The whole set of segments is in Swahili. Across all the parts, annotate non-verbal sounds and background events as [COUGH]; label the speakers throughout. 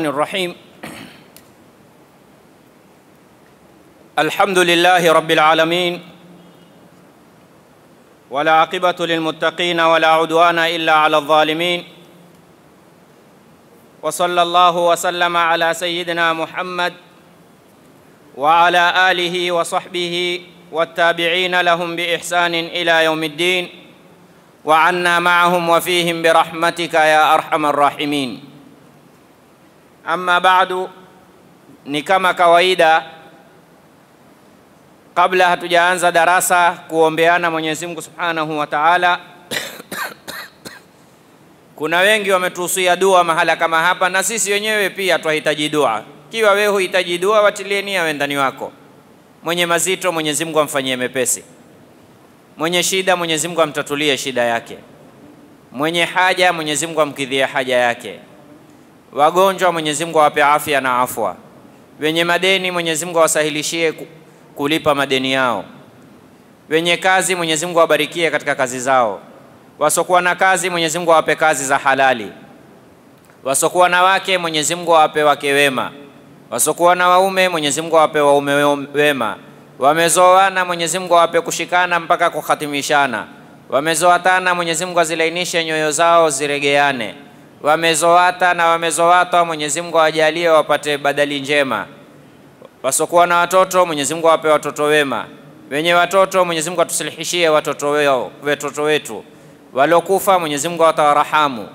Speaker 1: الرحيم الحمد لله رب العالمين ولا عقبة للمتقين ولا عدوان إلا على الظالمين وصلى الله وسلم على سيدنا محمد وعلى آله وصحبه والتابعين لهم بإحسان إلى يوم الدين وعنا معهم وفيهم برحمتك يا أرحم الراحمين Amma baadu, ni kama kawaida, kabla hatujaanza darasa kuombeana Mwenyezi Mungu Subhanahu wa Ta'ala. [COUGHS] Kuna wengi wametuhusia dua mahala kama hapa, na sisi wenyewe pia twahitaji dua. Kiwa wewe huhitaji dua, watilie nia wendani wako. Mwenye mazito Mwenyezi Mungu amfanyie mepesi, mwenye shida Mwenyezi Mungu amtatulie shida yake, mwenye haja Mwenyezi Mungu amkidhie haja yake. Wagonjwa Mwenyezi Mungu awape afya na afwa. Wenye madeni Mwenyezi Mungu awasahilishie kulipa madeni yao. Wenye kazi Mwenyezi Mungu awabarikie katika kazi zao. Wasokuwa na kazi Mwenyezi Mungu awape kazi za halali. Wasokuwa na wake Mwenyezi Mungu awape wake wema. Wasokuwa na waume Mwenyezi Mungu awape waume wema. Wamezoana Mwenyezi Mungu awape kushikana mpaka kuhatimishana. Wamezoatana Mwenyezi Mungu azilainishe nyoyo zao ziregeane wamezowata na wamezowatwa, Mwenyezi Mungu awajalie wapate badali njema. Wasokuwa na watoto, Mwenyezi Mungu awape watoto wema. Wenye watoto, Mwenyezi Mungu atusilihishie watoto wao, watoto wetu. Waliokufa, Mwenyezi Mungu atawarahamu.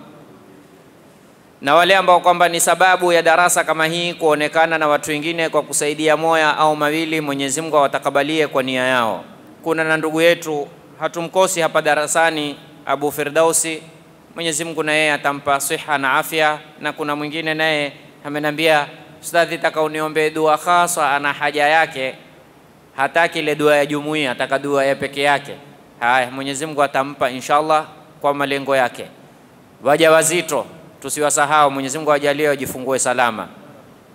Speaker 1: Na wale ambao kwamba ni sababu ya darasa kama hii kuonekana na watu wengine kwa kusaidia moya au mawili, Mwenyezi Mungu awatakabalie kwa nia yao. Kuna na ndugu yetu hatumkosi hapa darasani, Abu Firdausi Mwenyezi Mungu na yeye atampa siha na afya. Na kuna mwingine naye ameniambia, ustadhi, taka uniombe dua khasa, ana haja yake, hataki ile dua ya jumuiya, ataka dua ya peke yake. Haya, Mwenyezi Mungu atampa inshallah kwa malengo yake. waja wazito tusiwasahau, Mwenyezi Mungu awajalie wajifungue salama,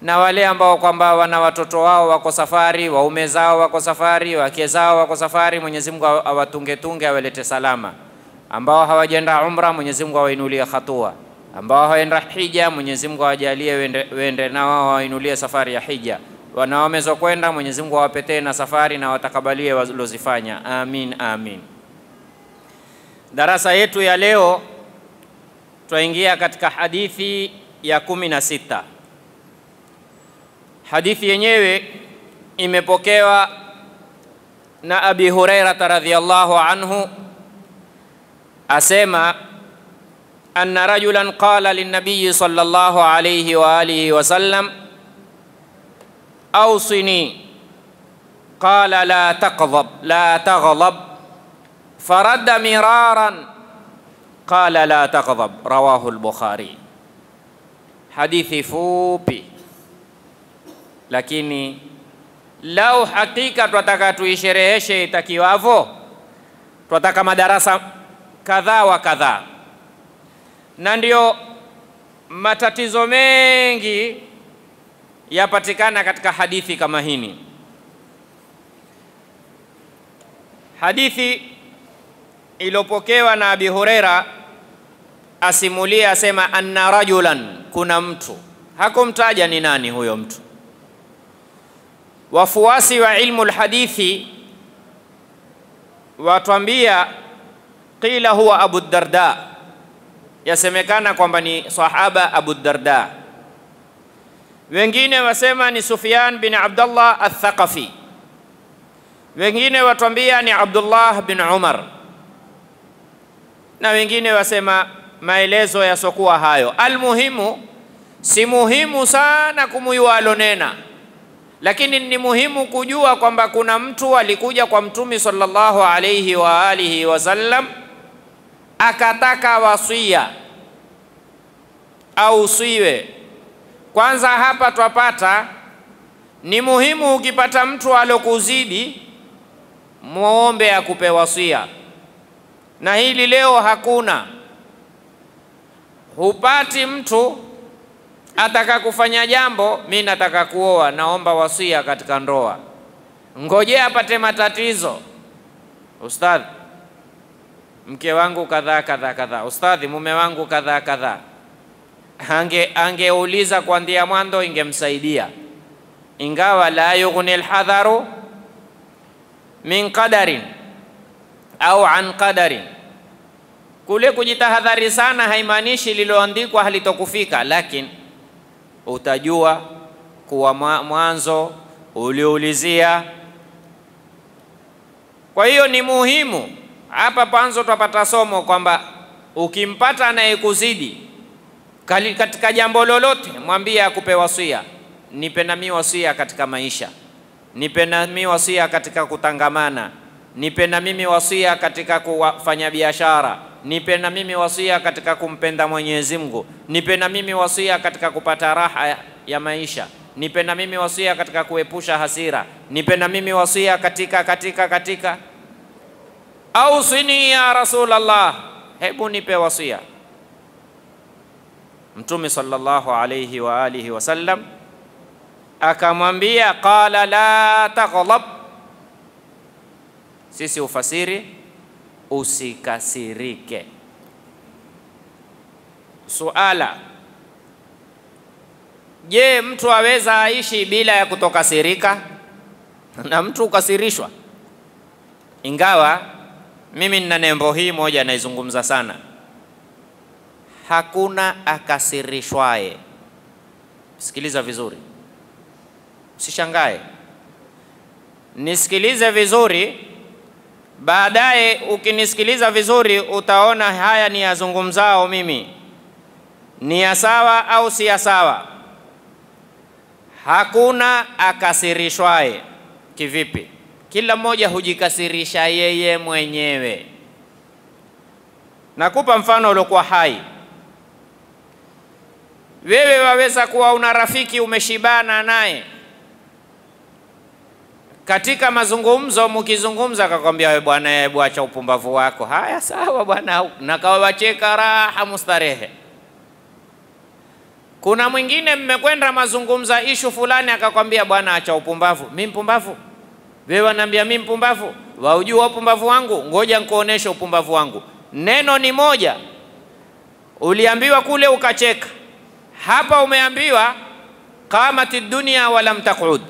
Speaker 1: na wale ambao kwamba wana watoto wao wako safari, waume zao wako safari, wake zao wako safari, Mwenyezi Mungu awatungetunge, awalete salama ambao hawajenda umra Mwenyezi Mungu awainulie hatua, ambao hawaenda hija Mwenyezi Mungu awajalie wende, na wao wainulie safari ya hija, kwenda, Mwenyezi Mungu awapetee na safari na watakabalie walozifanya, amin amin. Darasa yetu ya leo twaingia katika hadithi ya kumi na sita. Hadithi yenyewe imepokewa na Abi Hurairata radhiallahu anhu asema anna rajulan qala linnabiyi sallallahu alayhi wa alihi wa sallam awsini qala la taqdhab la taghlab faradda miraran qala la taghdab rawahu al-bukhari hadithi fupi lakini lau hakika twataka tuishereheshe itakiwavyo twataka madarasa kadhaa wa kadhaa, na ndiyo matatizo mengi yapatikana katika hadithi kama hini. Hadithi iliyopokewa na Abi Huraira asimulia asema, anna rajulan, kuna mtu hakumtaja ni nani huyo mtu. Wafuasi wa ilmu lhadithi watwambia qila huwa Abu Darda, yasemekana kwamba ni sahaba Abu Darda. Wengine wasema ni Sufyan bin Abdullah Athaqafi, wengine watwambia ni Abdullah bin Umar, na wengine wasema maelezo yasokuwa hayo. Almuhimu, si muhimu sana kumjua alonena, lakini ni muhimu kujua kwamba kuna mtu alikuja kwa Mtume sallallahu alayhi wa alihi wasallam akataka wasia au usiwe. Kwanza hapa twapata ni muhimu, ukipata mtu alokuzidi muombe akupe wasia, na hili leo hakuna. Hupati mtu ataka kufanya jambo, mi nataka kuoa, naomba wasia katika ndoa, ngojea apate matatizo. Ustadhi, mke wangu kadhaa kadhaa kadhaa, ustadhi, mume wangu kadhaa kadhaa. Ange angeuliza kuanzia mwanzo ingemsaidia, ingawa la yughni alhadharu min qadarin au an qadarin kule kujitahadhari sana haimaanishi lililoandikwa halitokufika, lakini utajua kuwa mwanzo uliulizia. Kwa hiyo ni muhimu hapa panzo twapata somo kwamba ukimpata anayekuzidi katika jambo lolote, mwambie akupe wasia, nipe nami wasia katika maisha, nipe nami wasia katika kutangamana, nipe na mimi wasia katika kufanya biashara, nipe na mimi wasia katika kumpenda Mwenyezi Mungu, nipe na mimi wasia katika kupata raha ya maisha, nipe na mimi wasia katika kuepusha hasira, nipe na mimi wasia katika katika katika ausini ya rasulullah, hebu nipe wasia. Mtume sallallahu alayhi wa alihi wasallam akamwambia qala la taghlab, sisi ufasiri usikasirike. Suala, je, mtu aweza aishi bila ya kutokasirika? [LAUGHS] na mtu ukasirishwa, ingawa mimi nina nembo hii moja naizungumza sana, hakuna akasirishwaye. Sikiliza vizuri, usishangae, nisikilize vizuri. Baadaye ukinisikiliza vizuri, utaona haya ni yazungumzao mimi ni ya sawa au si ya sawa. Hakuna akasirishwaye. Kivipi? kila mmoja hujikasirisha yeye mwenyewe. Nakupa mfano uliokuwa hai. Wewe waweza kuwa una rafiki umeshibana naye katika mazungumzo, mkizungumza akakwambia wewe bwana, hebu eh, acha upumbavu wako. Haya, sawa bwana, nakawacheka raha mustarehe. Kuna mwingine mmekwenda mazungumza ishu fulani, akakwambia bwana, acha upumbavu. Mimi mpumbavu? Wewe wanaambia mimi mpumbavu, waujua upumbavu wangu? Ngoja nikuoneshe upumbavu wangu. Neno ni moja, uliambiwa kule ukacheka, hapa umeambiwa qamati dunia walam taqud,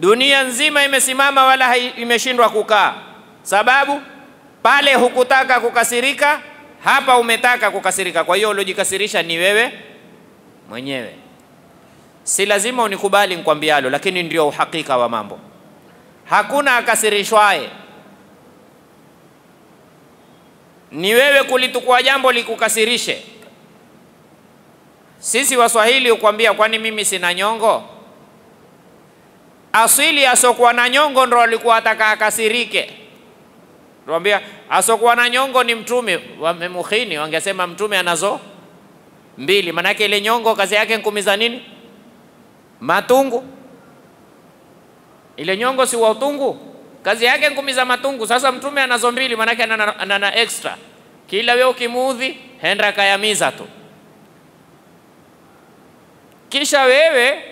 Speaker 1: dunia nzima imesimama wala imeshindwa kukaa. Sababu pale hukutaka kukasirika, hapa umetaka kukasirika. Kwa hiyo uliojikasirisha ni wewe mwenyewe. Si lazima unikubali nikwambialo, lakini ndio uhakika wa mambo hakuna akasirishwaye. Ni wewe kulitukua jambo likukasirishe. Sisi Waswahili hukwambia, kwani mimi sina nyongo? Asili asokuwa na nyongo ndo alikuwa ataka akasirike. Tuambia asokuwa na nyongo ni mtume, wamemuhini wangesema mtume anazo mbili, maanake ile nyongo kazi yake nkumiza nini? Matungu. Ile nyongo si wa utungu, kazi yake za matungu. Sasa mtume anazo mbili, maanake anana extra. Kila wewe ukimuudhi henda kayamiza tu, kisha wewe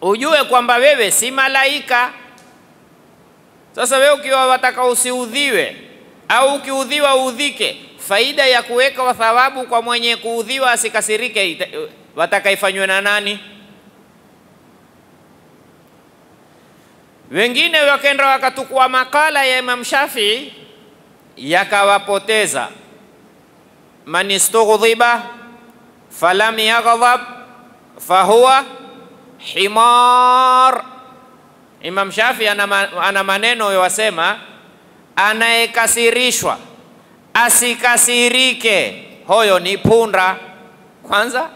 Speaker 1: ujue kwamba wewe si malaika. Sasa wewe ukiwa wataka usiudhiwe au ukiudhiwa uudhike, faida ya kuweka thawabu kwa mwenye kuudhiwa asikasirike, ifanywe na nani? Wengine wakaenda wakatukua makala ya Imam shafi yakawapoteza. Man istughdhiba falam yaghdhab fahuwa himar. Imam Shafi ana maneno yowasema, anayekasirishwa asikasirike, hoyo ni punda. Kwanza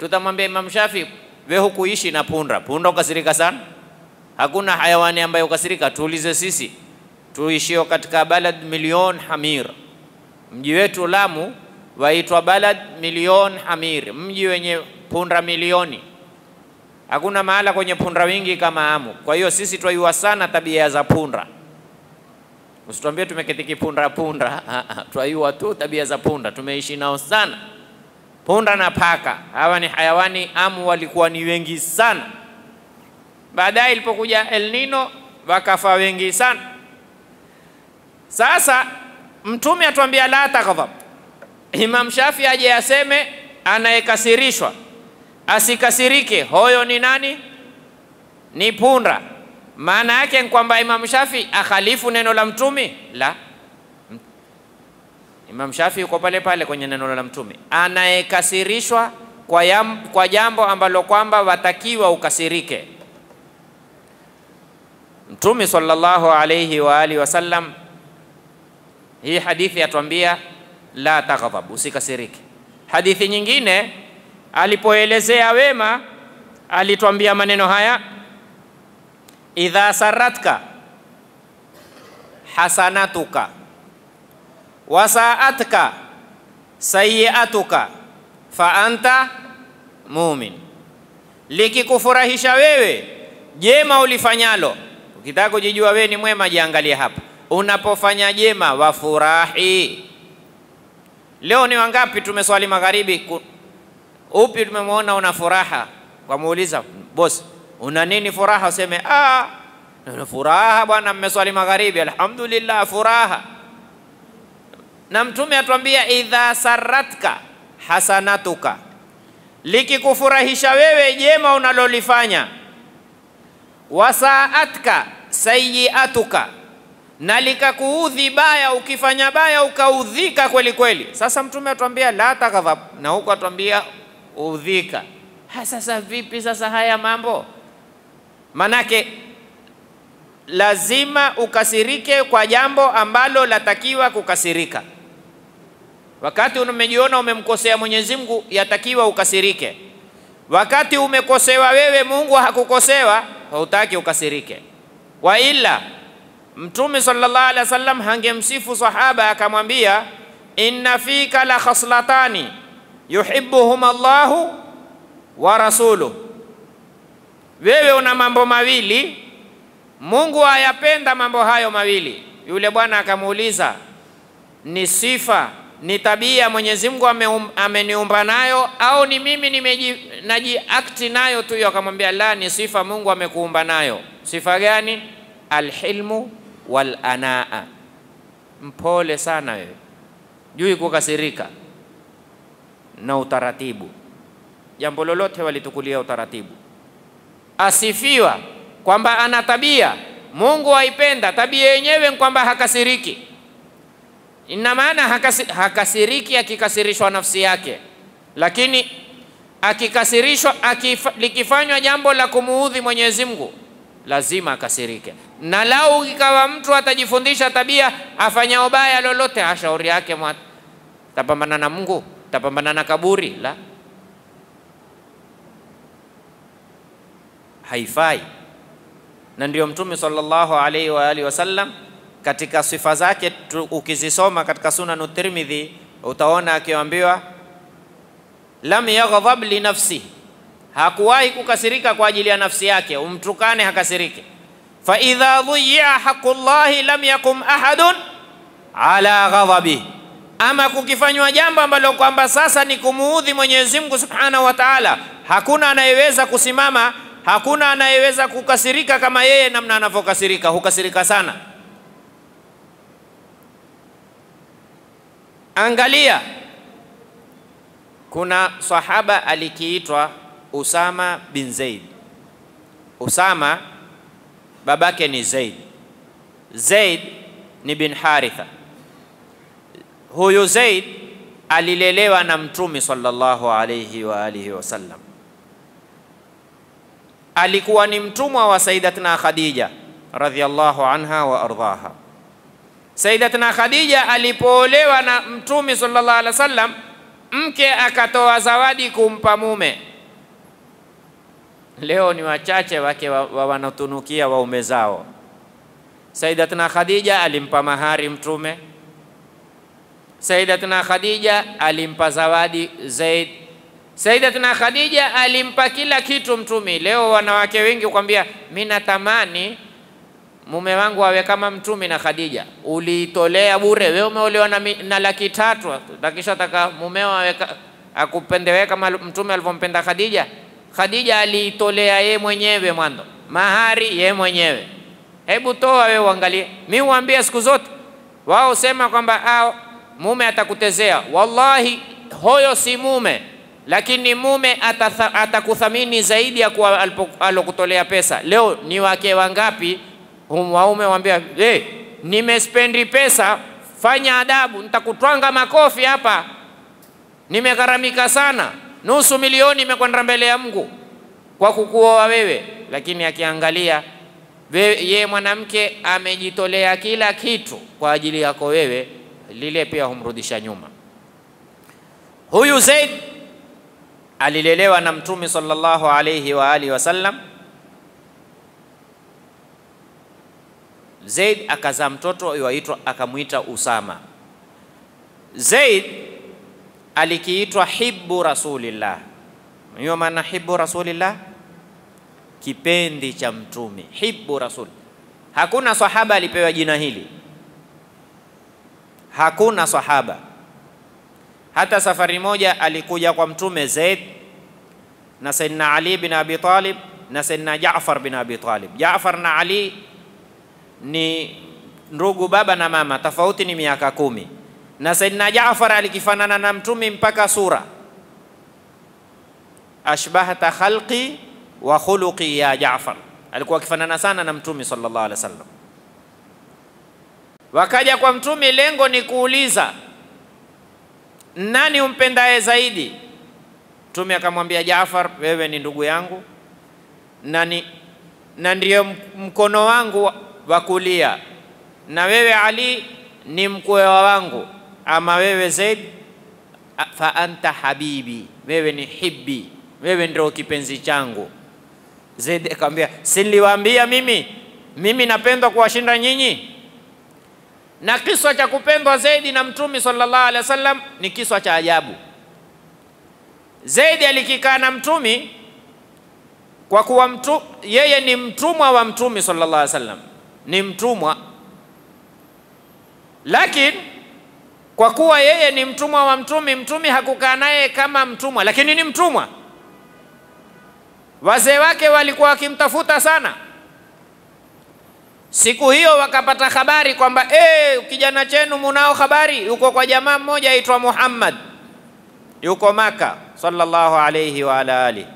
Speaker 1: tutamwambia Imam Shafi, we hukuishi na punda, punda ukasirika sana Hakuna hayawani ambayo kasirika, tuulize sisi tuishio katika balad milion hamir. Mji wetu Lamu waitwa balad milion hamir, mji wenye punda milioni. Hakuna mahala kwenye punda wingi kama Amu. Kwa hiyo sisi twaiwa sana tabia za punda. Usituambie tumeketi kipunda punda, [LAUGHS] twaiwa tu tabia za punda, tumeishi nao sana. Punda na paka, hawa ni hayawani Amu walikuwa ni wengi sana. Baadaye ilipokuja El Nino wakafa wengi sana. Sasa Mtume atuambia la taghdhab. Imam Shafi aje aseme anayekasirishwa asikasirike, hoyo ni nani? Ni punda. Maana yake ni kwamba Imam Shafi akhalifu neno la Mtume? La. Imam Shafi yuko pale pale kwenye neno la Mtume, anayekasirishwa kwa, kwa jambo ambalo kwamba watakiwa ukasirike Mtume sallallahu alayhi wa alihi wasallam, hii hadithi yatuambia la taghdhab, usikasirike. Hadithi nyingine alipoelezea wema alitwambia maneno haya, idha saratka hasanatuka wasaatka sayiatuka fa anta mumin, likikufurahisha wewe jema ulifanyalo Ukitaka kujijua wewe ni mwema, jiangalie hapa, unapofanya jema wafurahi. Leo ni wangapi tumeswali magharibi? Upi tumemwona una furaha? Kamuuliza bosi, una nini furaha? Useme ah, una furaha bwana, mmeswali magharibi, alhamdulillah, furaha. Na Mtume atuambia idha saratka hasanatuka, likikufurahisha wewe jema unalolifanya wasaatka sayiatuka, na likakuudhi baya, ukifanya baya ukaudhika kweli kweli. Sasa Mtume atuambia la taghadhab, na huko atuambia udhika. Ha, sasa vipi sasa haya mambo? Manake lazima ukasirike kwa jambo ambalo latakiwa kukasirika. Wakati umejiona umemkosea Mwenyezi Mungu, yatakiwa ukasirike. Wakati umekosewa wewe, Mungu hakukosewa, hautaki ukasirike. Wa ila Mtume sallallahu alaihi wasallam hangemsifu sahaba akamwambia, inna fika la khaslatani yuhibbuhuma Allahu wa rasulu, wewe una mambo mawili, Mungu ayapenda mambo hayo mawili. Yule bwana akamuuliza, ni sifa ni tabia Mwenyezi Mungu ameniumba nayo au ni mimi najiakti nayo tu? Hiyo akamwambia la, ni sifa Mungu amekuumba nayo. Sifa gani? Alhilmu wal anaa, mpole sana wewe, jui kukasirika na utaratibu. Jambo lolote walitukulia utaratibu. Asifiwa kwamba ana tabia Mungu aipenda tabia yenyewe, kwamba hakasiriki ina maana hakasiriki akikasirishwa nafsi yake, lakini akikasirishwa likifanywa jambo la kumuudhi Mwenyezi Mungu lazima akasirike, na lau ikawa mtu atajifundisha tabia afanya ubaya lolote, ashauri yake tapambana na Mungu, tapambana na kaburi la haifai, na ndio Mtume sallallahu alaihi wa alihi wasallam katika sifa zake ukizisoma katika Sunan Tirmidhi utaona akiambiwa lam yaghdhab li nafsi, hakuwahi kukasirika kwa ajili ya nafsi yake, umtukane hakasirike. Fa idha dhuyi'a haqullahi lam yakum ahadun ala ghadhabi, ama kukifanywa jambo ambalo kwamba sasa ni kumuudhi Mwenyezi Mungu Subhanahu wa Ta'ala, hakuna anayeweza kusimama, hakuna anayeweza kukasirika kama yeye namna anavyokasirika, hukasirika sana. Angalia, kuna sahaba alikiitwa Usama bin Zaid. Usama babake ni Zaid, Zaid ni bin Haritha. Huyu Zaid alilelewa na Mtume sallallahu alayhi wa alihi wasallam, alikuwa ni mtumwa wa Sayyidatina Khadija radhiyallahu anha wa ardhaha Sayyidatina Khadija alipoolewa na Mtume sallallahu alaihi wasallam, mke akatoa zawadi kumpa mume. Leo ni wachache wake wa, wanatunukia waume zao. Sayyidatina Khadija alimpa mahari Mtume. Sayyidatina Khadija alimpa zawadi Zaid. Sayyidatina Khadija alimpa kila kitu Mtume. Leo wanawake wengi kwambia, mimi natamani mume wangu awe kama mtume na Khadija, uliitolea bure. Wewe umeolewa na, na laki tatu, kisha taka mumeo awe akupendewe kama mtume alivyompenda Khadija. Khadija aliitolea ye mwenyewe mwanzo mahari ye mwenyewe. Hebu toa wewe uangalie. Mi huambia siku zote wao sema kwamba ao ah, mume atakutezea. Wallahi, hoyo si mume, lakini mume atakuthamini zaidi ya kuwa alokutolea pesa. Leo ni wake wangapi Um, waume wambia hey, nimespendi pesa, fanya adabu, nitakutwanga makofi hapa, nimegharamika sana, nusu milioni imekwenda mbele ya Mungu kwa kukuoa wewe. Lakini akiangalia ye mwanamke amejitolea kila kitu kwa ajili yako wewe, lile pia humrudisha nyuma. Huyu Zaid alilelewa na Mtume sallallahu alayhi wa alihi wasallam Zaid akazaa mtoto waitwa akamwita Usama. Zaid alikiitwa hibu rasulillah. Hiyo maana hibu rasulillah, kipendi cha mtume, hibbu rasul. Hakuna sahaba alipewa jina hili, hakuna sahaba. Hata safari moja alikuja kwa mtume Zaid na Sayyidina Ali bin Abi Talib na Sayyidina Jaafar bin Abi Talib. Jaafar na Ali ni ndugu baba na mama, tofauti ni miaka kumi. Na Saidina Jaafar alikifanana na mtume mpaka sura, ashbahta khalqi wa khuluqi ya Jaafar, alikuwa akifanana sana na mtume sallallahu alaihi wasallam. Wakaja kwa mtume, lengo ni kuuliza nani umpendaye zaidi. Mtume akamwambia Jaafar, wewe ni ndugu yangu na ni na ndiyo mkono wangu wa kulia, na wewe Ali ni mkwewa wangu, ama wewe Zaid, fa anta habibi, wewe ni hibi, wewe ndio kipenzi changu. Zaid akamwambia, siliwaambia mimi mimi napendwa kuwashinda nyinyi? Na kiswa cha kupendwa zaidi na Mtume sallallahu alaihi wasallam ni kiswa cha ajabu. Zaidi alikikaa na Mtume kwa kuwa mtu, yeye ni mtumwa wa Mtume sallallahu alaihi wasallam ni mtumwa, lakini kwa kuwa yeye ni mtumwa wa mtumi, mtumi hakukaa naye kama mtumwa, lakini ni mtumwa. Wazee wake walikuwa wakimtafuta sana. Siku hiyo wakapata habari kwamba e, kijana chenu munao habari, yuko kwa jamaa mmoja aitwa Muhammad, yuko Maka sallallahu alayhi wa ala alihi.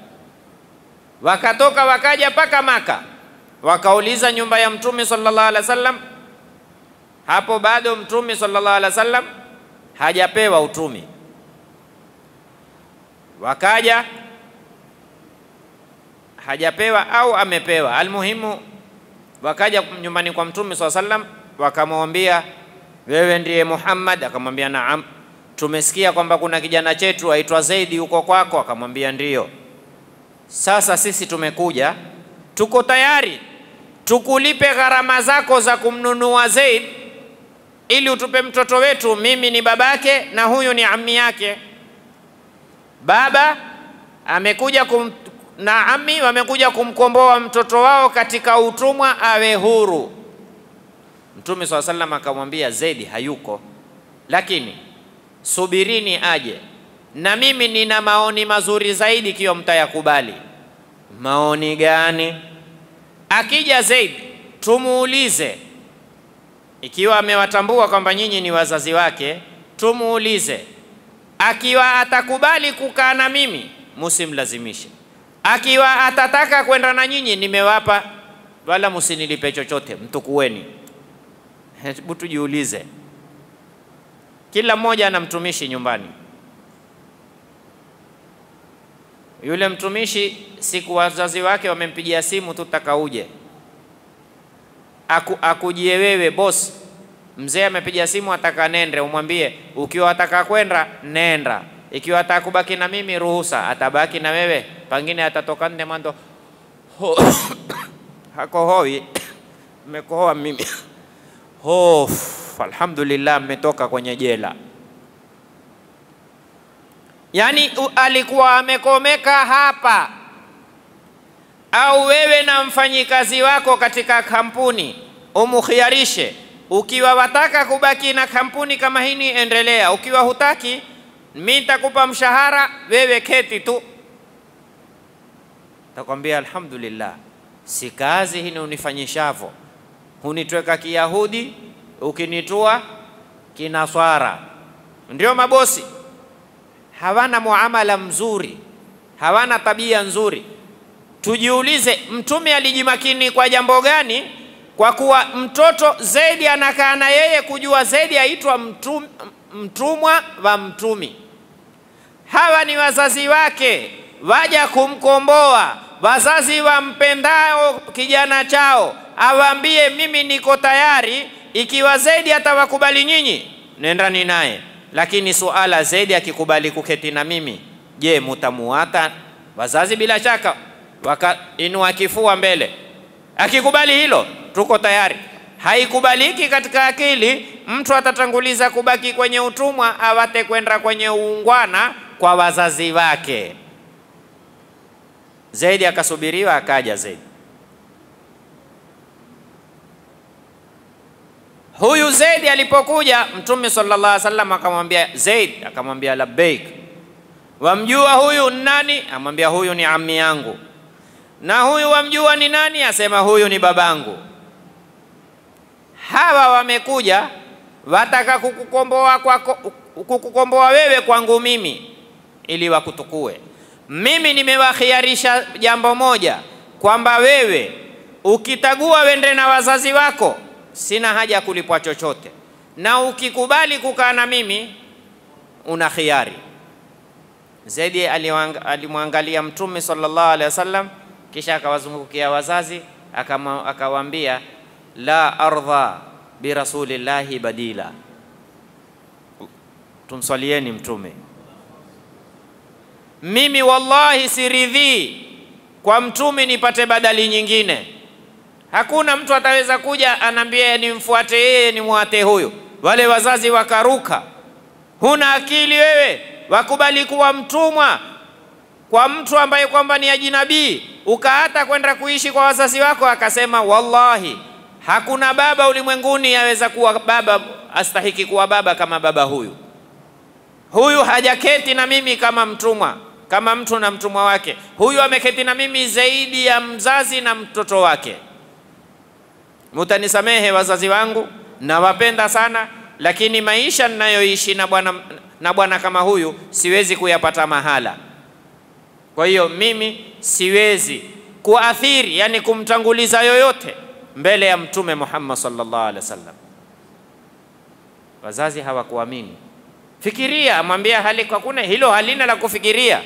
Speaker 1: Wakatoka wakaja mpaka Maka Wakauliza nyumba ya Mtume sallallahu alaihi wasallam. Hapo bado Mtume sallallahu alaihi wasallam hajapewa utumi. Wakaja hajapewa au amepewa, almuhimu wakaja nyumbani kwa Mtume swalla sallam, wakamwambia wewe ndiye Muhammad? Akamwambia naam. Tumesikia kwamba kuna kijana chetu aitwa Zaidi huko kwako? Akamwambia ndiyo. Sasa sisi tumekuja tuko tayari tukulipe gharama zako za kumnunua Zaid ili utupe mtoto wetu, mimi ni babake na huyu ni ammi yake. Baba amekuja kum, na ammi wamekuja kumkomboa mtoto wao katika utumwa awe huru. Mtume swalla sallam akamwambia Zaid hayuko, lakini subirini aje, na mimi nina maoni mazuri zaidi kiwa mtayakubali maoni gani? Akija Zaid tumuulize, ikiwa amewatambua kwamba nyinyi ni wazazi wake, tumuulize. Akiwa atakubali kukaa na mimi, musimlazimishe. Akiwa atataka kwenda na nyinyi, nimewapa, wala musinilipe chochote, mtukueni. Hebu tujiulize, kila mmoja ana mtumishi nyumbani Yule mtumishi siku wazazi wake wamempigia simu tu, uje Aku, akujie wewe boss. Mzee amepiga simu, ataka nende, umwambie ukiwa ataka kwenda nenda, ikiwa atakubaki na mimi ruhusa, atabaki na wewe, pangine atatoka nde mwanzo [COUGHS] hakohoi [COUGHS] mmekohoa mimi [COUGHS] hof. Alhamdulillah, mmetoka kwenye jela yani alikuwa amekomeka hapa, au wewe na mfanyikazi wako katika kampuni umukhiarishe. Ukiwa wataka kubaki na kampuni kama hini, endelea. Ukiwa hutaki, mi nitakupa mshahara, wewe keti tu. Takwambia alhamdulillah, si kazi hini unifanyishavo, hunitweka Kiyahudi ukinitua Kinaswara, ndio mabosi hawana muamala mzuri, hawana tabia nzuri. Tujiulize, Mtume alijimakini kwa jambo gani? Kwa kuwa mtoto Zaidi anakaa na yeye kujua Zaidi aitwa mtum, mtumwa wa mtumi. Hawa ni wazazi wake waja kumkomboa, wazazi wampendao kijana chao, awaambie mimi niko tayari, ikiwa Zaidi atawakubali nyinyi, nendani naye lakini suala Zaidi akikubali kuketi na mimi, je, mutamuata? Wazazi bila shaka wakainua kifua mbele. Akikubali hilo, tuko tayari. Haikubaliki katika akili, mtu atatanguliza kubaki kwenye utumwa awate kwenda kwenye uungwana kwa wazazi wake. Zaidi akasubiriwa, akaja Zaidi. Huyu Zaid alipokuja Mtume sallallahu alaihi wasallam akamwambia Zaid, akamwambia labbaik. Wamjua huyu nani? Amwambia huyu ni ammi yangu. Na huyu wamjua ni nani? Asema huyu ni babangu. Hawa wamekuja wataka kukukomboa kwako, kukukomboa wewe kwangu mimi, ili wakutukue mimi. Nimewakhiarisha jambo moja, kwamba wewe ukitagua wende na wazazi wako sina haja ya kulipwa chochote, na ukikubali kukaa na mimi una khiari. Zaidi alimwangalia Mtume sallallahu alaihi wasallam, kisha akawazungukia wazazi akawaambia, la ardha birasulillahi badila, tumswalieni Mtume. Mimi wallahi siridhii kwa Mtume nipate badali nyingine. Hakuna mtu ataweza kuja anaambia nimfuate yeye, nimwate huyo. Wale wazazi wakaruka, huna akili wewe, wakubali kuwa mtumwa kwa mtu ambaye kwamba ni ajinabii, ukaata kwenda kuishi kwa wazazi wako. Akasema wallahi, hakuna baba ulimwenguni aweza kuwa baba astahiki kuwa baba kama baba huyu. Huyu hajaketi na mimi kama mtumwa, kama mtu na mtumwa wake. Huyu ameketi na mimi zaidi ya mzazi na mtoto wake mutanisamehe wazazi wangu, nawapenda sana, lakini maisha ninayoishi na bwana na bwana kama huyu siwezi kuyapata mahala. Kwa hiyo mimi siwezi kuathiri, yani kumtanguliza yoyote mbele ya Mtume Muhammad sallallahu alaihi wasallam. Wazazi hawakuamini. Fikiria, amwambia hali kwa kuna hilo halina la kufikiria.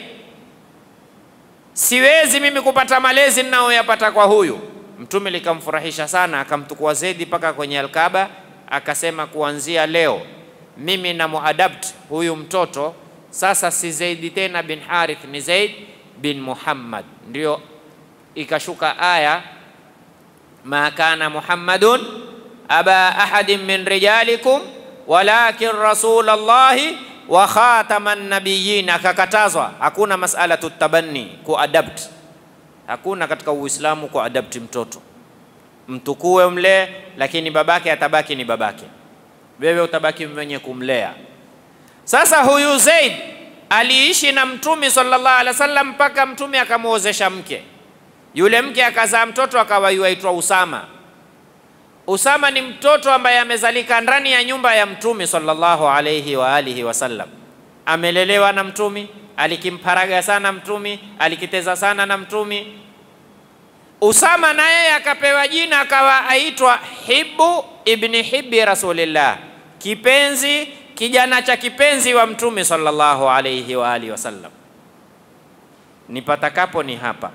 Speaker 1: Siwezi mimi kupata malezi ninayoyapata kwa huyu Mtume likamfurahisha sana, akamtukua Zaidi mpaka kwenye Alkaba, akasema kuanzia leo mimi namuadapt huyu mtoto sasa, si Zaidi tena bin Harith, ni Zaid bin Muhammad. Ndio ikashuka aya ma kana Muhammadun aba ahadin min rijalikum walakin rasulallahi wa khataman nabiyyin. Akakatazwa, hakuna masala tutabanni kuadapt Hakuna katika Uislamu kwa adapti mtoto, mtukue mlee, lakini babake atabaki ni babake, wewe utabaki mwenye kumlea. Sasa huyu Zaid aliishi na Mtume sallallahu alaihi wasallam mpaka Mtume akamwozesha mke. Yule mke akazaa mtoto akawa yuaitwa Usama. Usama ni mtoto ambaye amezalika ndani ya nyumba ya Mtume sallallahu alaihi wa alihi wasallam amelelewa na mtumi, alikimparaga sana mtumi, alikiteza sana na mtumi. Usama na yeye akapewa jina akawa aitwa Hibu ibni Hibi Rasulillah, kipenzi kijana cha kipenzi wa mtume sallallahu alayhi wa alihi wasallam. Nipatakapo ni hapa,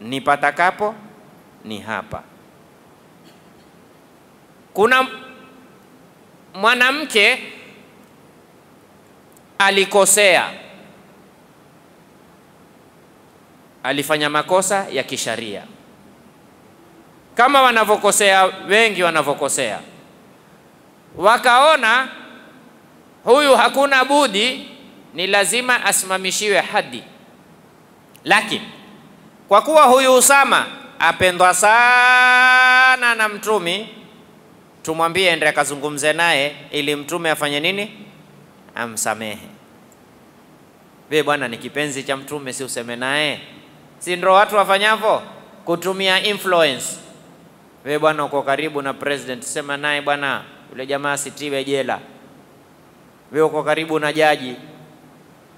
Speaker 1: nipatakapo ni hapa. Kuna mwanamke alikosea, alifanya makosa ya kisharia kama wanavyokosea wengi wanavyokosea, wakaona huyu hakuna budi, ni lazima asimamishiwe hadi. Lakini kwa kuwa huyu Usama apendwa sana na mtumi, tumwambie ende akazungumze naye ili mtume afanye nini? amsamehe. we bwana ni kipenzi cha mtume, si useme naye? Si ndio watu wafanyavyo, kutumia influence. We bwana uko karibu na president, sema naye bwana, yule jamaa sitiwe jela. we uko karibu na jaji,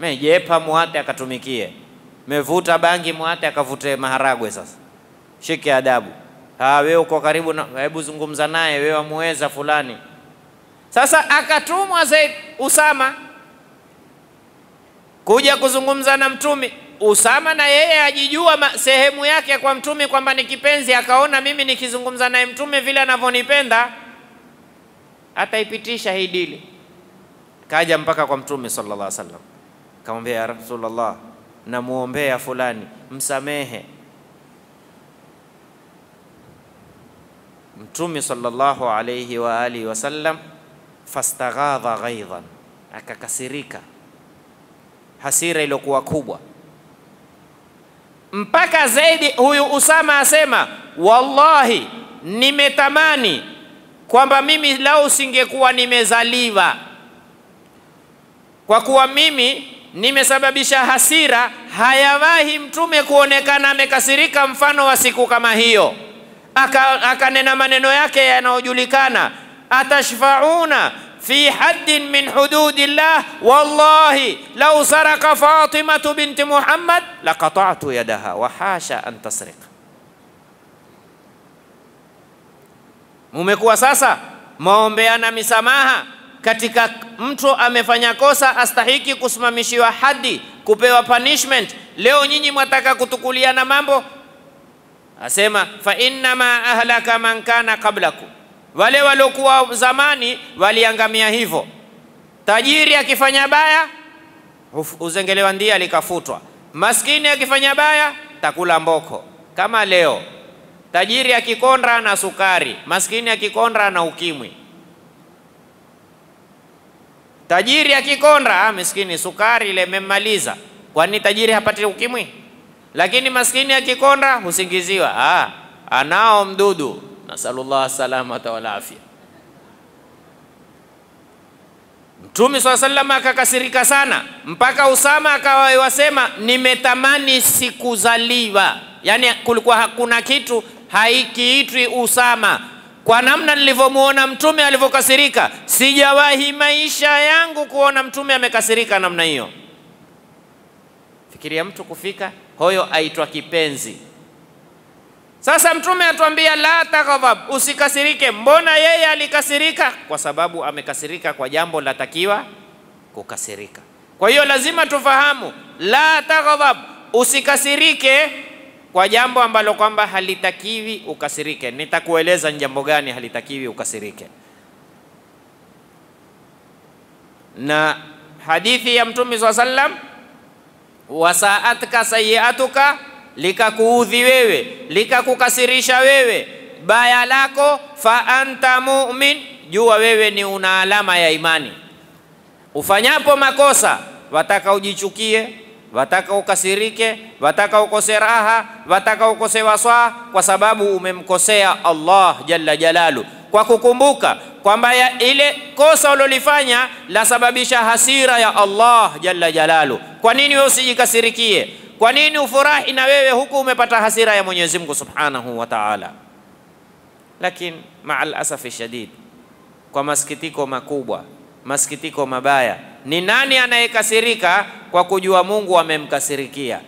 Speaker 1: mejepa muate akatumikie, mevuta bangi muate akavute maharagwe. Sasa shike adabu. Ha, we uko karibu na, hebu zungumza naye, wewe wamuweza fulani sasa akatumwa Zaid Usama kuja kuzungumza na mtumi Usama na yeye ajijua sehemu yake kwa mtumi kwamba ni kipenzi, akaona mimi nikizungumza naye mtume vile anavyonipenda ataipitisha hii dili. Kaja mpaka kwa mtume sallallahu alaihi wasallam, kamwambia ya Rasulullah, namuombea fulani, msamehe. Mtume sallallahu alaihi wa alihi wasallam fastaghadha ghaidhan, akakasirika, hasira iliyokuwa kubwa mpaka zaidi. Huyu Usama asema wallahi, nimetamani kwamba mimi lau singekuwa nimezaliwa, kwa kuwa mimi nimesababisha hasira. Hayawahi mtume kuonekana amekasirika mfano wa siku kama hiyo, akanena aka maneno yake yanayojulikana أتشفعون في حد من حدود الله والله لو سرق فاطمة بنت محمد لقطعت يدها وحاشا أن تسرق mumekuwa sasa maombeana misamaha katika mtu amefanya kosa astahiki kusimamishiwa hadi kupewa punishment leo nyinyi mwataka kutukuliana mambo asema fa innama ahlaka man kana qablakum Wale waliokuwa zamani waliangamia hivyo. Tajiri akifanya baya uzengelewa ndia likafutwa, maskini akifanya baya takula mboko kama leo. Tajiri akikonda na sukari, maskini akikonda na ukimwi. Tajiri akikonda, ah, sukari ile imemmaliza. Kwani tajiri hapati ukimwi? Lakini maskini akikonda husingiziwa, ah, anao mdudu nasalullah salamata wal Mtume swalla sallam akakasirika sana mpaka Usama akawa wasema, nimetamani sikuzaliwa. Yani kulikuwa hakuna kitu haikiitwi Usama kwa namna nilivyomuona mtume alivyokasirika, sijawahi maisha yangu kuona mtume amekasirika namna hiyo. Fikiria mtu kufika, hoyo aitwa kipenzi, sasa Mtume atuambia la taghadhab, usikasirike. Mbona yeye alikasirika? Kwa sababu amekasirika kwa jambo latakiwa kukasirika. Kwa hiyo lazima tufahamu la taghadhab, usikasirike kwa jambo ambalo kwamba halitakiwi ukasirike. Nitakueleza ni jambo gani halitakiwi ukasirike. Na hadithi ya Mtume swalla sallam, wasaatka sayiatuka likakuudhi wewe, likakukasirisha wewe, baya lako, fa anta mu'min, jua wewe ni una alama ya imani. Ufanyapo makosa, wataka ujichukie, wataka ukasirike, wataka ukose raha, wataka ukose waswa kwa sababu umemkosea Allah jalla jalalu, kwa kukumbuka kwamba ile kosa ulolifanya lasababisha hasira ya Allah jalla jalalu. Kwa nini wewe usijikasirikie? Kwa nini ufurahi na wewe huku umepata hasira ya Mwenyezi Mungu Subhanahu wa Ta'ala? Lakini maal asafi shadid, kwa masikitiko makubwa, masikitiko mabaya, ni nani anayekasirika kwa kujua Mungu amemkasirikia?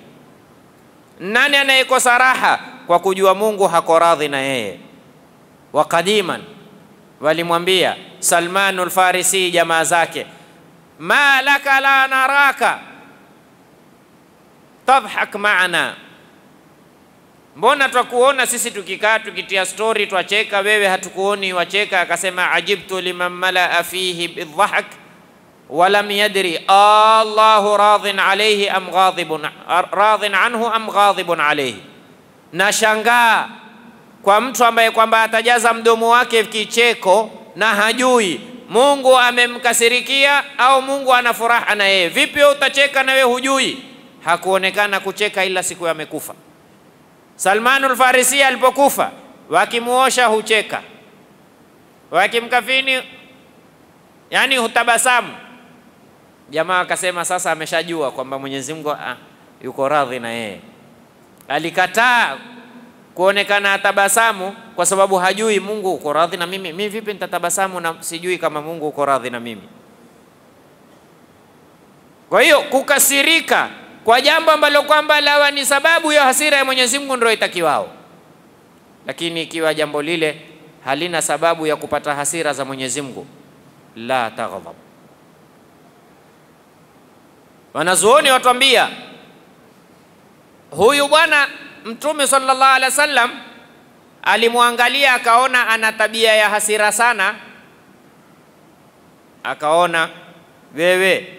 Speaker 1: Nani anayekosa raha kwa kujua Mungu hako radhi na yeye? Wa qadiman walimwambia Salmanu Alfarisi jamaa zake, ma laka la naraka tadhhak maana, mbona twakuona sisi tukikaa tukitia stori twacheka, wewe hatukuoni wacheka. Akasema ajibtu liman malaa fihi bidhahak walam yadri Allahu radhin alayhi am ghadibun, radhin anhu am ghadibun alayhi, nashangaa kwa mtu ambaye kwamba atajaza mdomo wake kicheko na hajui Mungu amemkasirikia au Mungu ana furaha na yeye. Vipi utacheka na wewe hujui? hakuonekana kucheka ila siku amekufa. Salmanul Farisi alipokufa, wakimuosha hucheka, wakimkafini yani hutabasamu. Jamaa akasema sasa ameshajua kwamba Mwenyezi Mungu ah, yuko radhi na yeye. Alikataa kuonekana atabasamu kwa sababu hajui Mungu uko radhi na mimi. Mimi vipi nitatabasamu na sijui kama Mungu uko radhi na mimi? Kwa hiyo kukasirika kwa jambo ambalo kwamba lawa ni sababu ya hasira ya Mwenyezi Mungu ndio itakiwao. Lakini ikiwa jambo lile halina sababu ya kupata hasira za Mwenyezi Mungu, la taghadhab. Wanazuoni watwambia huyu bwana Mtume sallallahu alaihi wasallam alimwangalia akaona ana tabia ya hasira sana, akaona wewe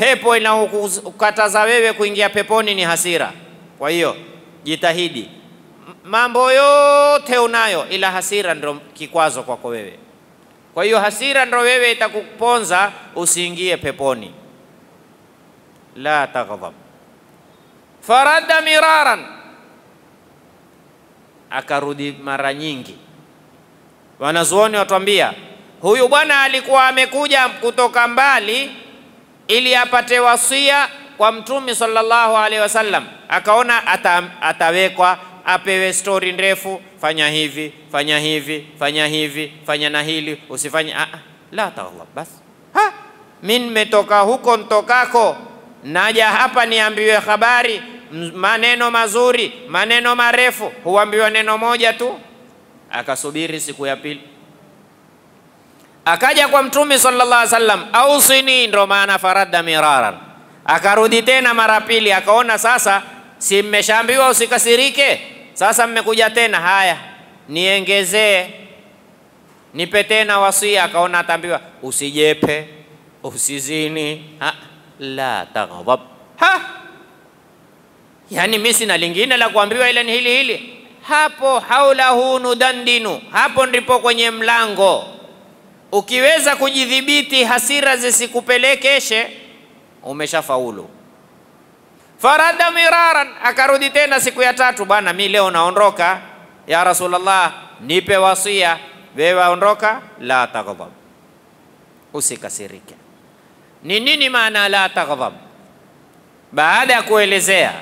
Speaker 1: Pepo inayokukataza wewe kuingia peponi ni hasira. Kwa hiyo jitahidi, mambo yote unayo, ila hasira ndio kikwazo kwako wewe. Kwa hiyo hasira ndio wewe itakuponza usiingie peponi. La taghdhab. Faradda miraran, akarudi mara nyingi. Wanazuoni watuambia huyu bwana alikuwa amekuja kutoka mbali ili apate wasia kwa Mtume sallallahu alaihi wasallam, akaona ata, atawekwa apewe stori ndefu, fanya hivi fanya hivi fanya hivi fanya na hili usifanye. Ah, ah la taghlab, bas ha, mi nimetoka huko ntokako, naja hapa niambiwe habari maneno mazuri, maneno marefu, huambiwa neno moja tu. Akasubiri siku ya pili, akaja kwa mtume sallallahu alaihi wasallam, ausini, ndo maana faradda miraran. Akarudi tena mara pili, akaona sasa, si mmeshaambiwa usikasirike, sasa mmekuja tena, haya niengezee, nipe tena wasia. Akaona ataambiwa usijepe, usizini, ha, la taghdhab. Ha, yani mimi sina lingine la kuambiwa ila ni hili hili. Hapo haulahu nudandinu, hapo ndipo kwenye mlango Ukiweza kujidhibiti hasira zisikupelekeshe, umeshafaulu. Farada miraran, akarudi tena siku ya tatu, bwana, mi leo naondoka. Ya Rasulullah, nipe wasia. Wewe ondoka, la taghdhab, usikasirike. Ni nini maana la taghdhab? Baada ya kuelezea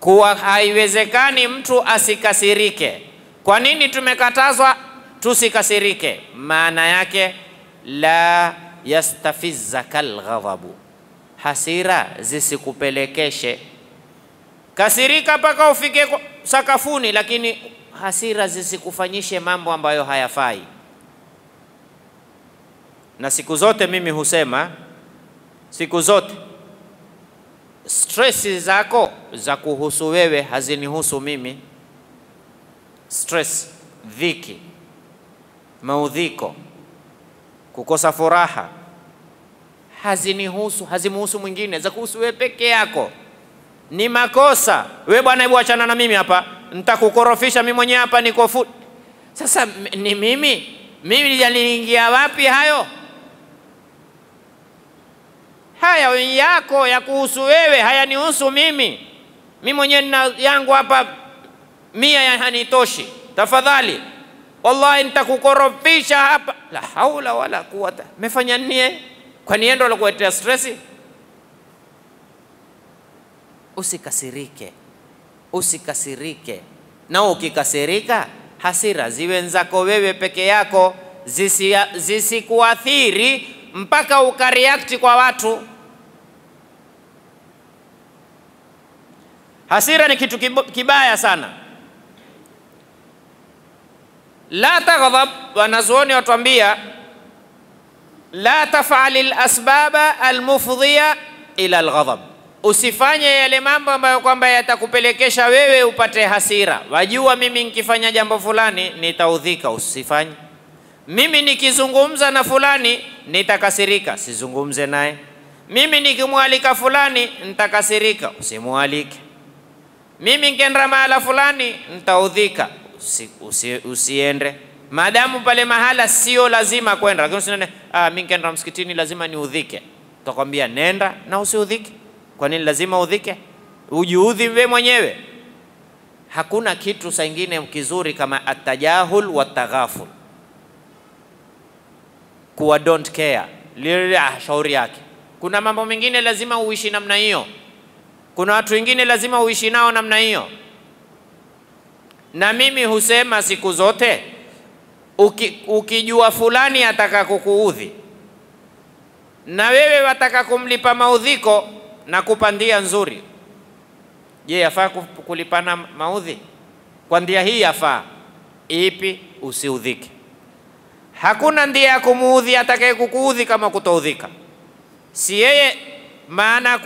Speaker 1: kuwa haiwezekani mtu asikasirike, kwa nini tumekatazwa tusikasirike. Maana yake la yastafizzaka lghadhabu, hasira zisikupelekeshe. Kasirika mpaka ufike sakafuni, lakini hasira zisikufanyishe mambo ambayo hayafai. Na siku zote mimi husema, siku zote stress zako za kuhusu wewe hazinihusu mimi. Stress, dhiki, maudhiko, kukosa furaha, hazinihusu, hazimuhusu mwingine, za kuhusu wewe peke yako. Ni makosa we bwana, hebu achana na mimi hapa, nitakukorofisha mimi mwenyewe hapa, niko fu. Sasa ni mimi mimi yaliingia wapi hayo? Haya yako ya kuhusu wewe hayanihusu mimi. Mimi mwenyewe nina yangu hapa, mia hanitoshi. Tafadhali wallahi nitakukorofisha hapa. La haula wala quwata, mefanya nie eh? kwa niendo la kuletea stresi. Usikasirike, usikasirike, na ukikasirika hasira ziwe nzako wewe peke yako, zisikuathiri zisi mpaka ukareact kwa watu. Hasira ni kitu kibaya sana la taghdhab. Wanazuoni watuambia la tafali lasbaba almufdhiya ila lghadhab usifanye yale mambo ambayo kwamba yatakupelekesha wewe upate hasira. Wajua mimi nikifanya jambo fulani nitaudhika, usifanye. Mimi nikizungumza na fulani nitakasirika, sizungumze naye. Mimi nikimwalika fulani nitakasirika, usimwalike. Mimi nkienda mahala fulani nitaudhika, usi, usiende maadamu pale mahala sio lazima kwenda, lakini usinene ah, mimi nikaenda msikitini lazima niudhike. Tutakwambia nenda na usiudhike. Kwa nini lazima udhike? Ujiudhi wewe mwenyewe. Hakuna kitu saingine kizuri kama atajahul wa taghaful, kuwa don't care lile ah, shauri yake. Kuna mambo mengine lazima uishi namna hiyo. Kuna watu wengine lazima uishi nao namna hiyo. Na mimi husema siku zote, uki, ukijua fulani ataka kukuudhi na wewe wataka kumlipa maudhiko na kupa ndia nzuri, je, yafaa kulipana maudhi kwa ndia hii? Yafaa ipi? Usiudhike. Hakuna ndia ya kumuudhi atakaye kukuudhi kama kutoudhika, si yeye. Maana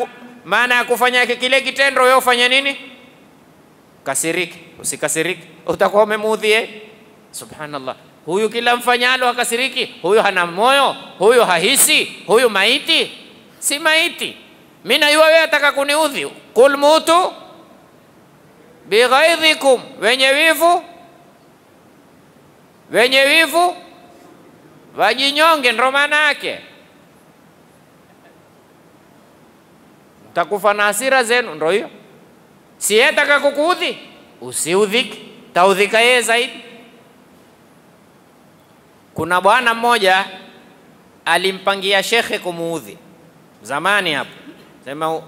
Speaker 1: maana ya kufanya kile kitendo, wewe ufanye nini? kasirike, usikasirike, utakuwa umemuudhie. Eh? Subhanallah, huyu kila mfanyalo akasiriki, huyu hana moyo, huyu hahisi, huyu maiti. Si maiti, mimi najua wewe ataka kuniudhi. Kul mutu bighaidhikum, wenye wivu, wenye wivu wajinyonge, ndo maana yake. Takufa na hasira zenu, ndo hiyo siyetaka kukuudhi, usiudhike, taudhika yeye zaidi. Kuna bwana mmoja alimpangia shekhe kumuudhi zamani hapo, sema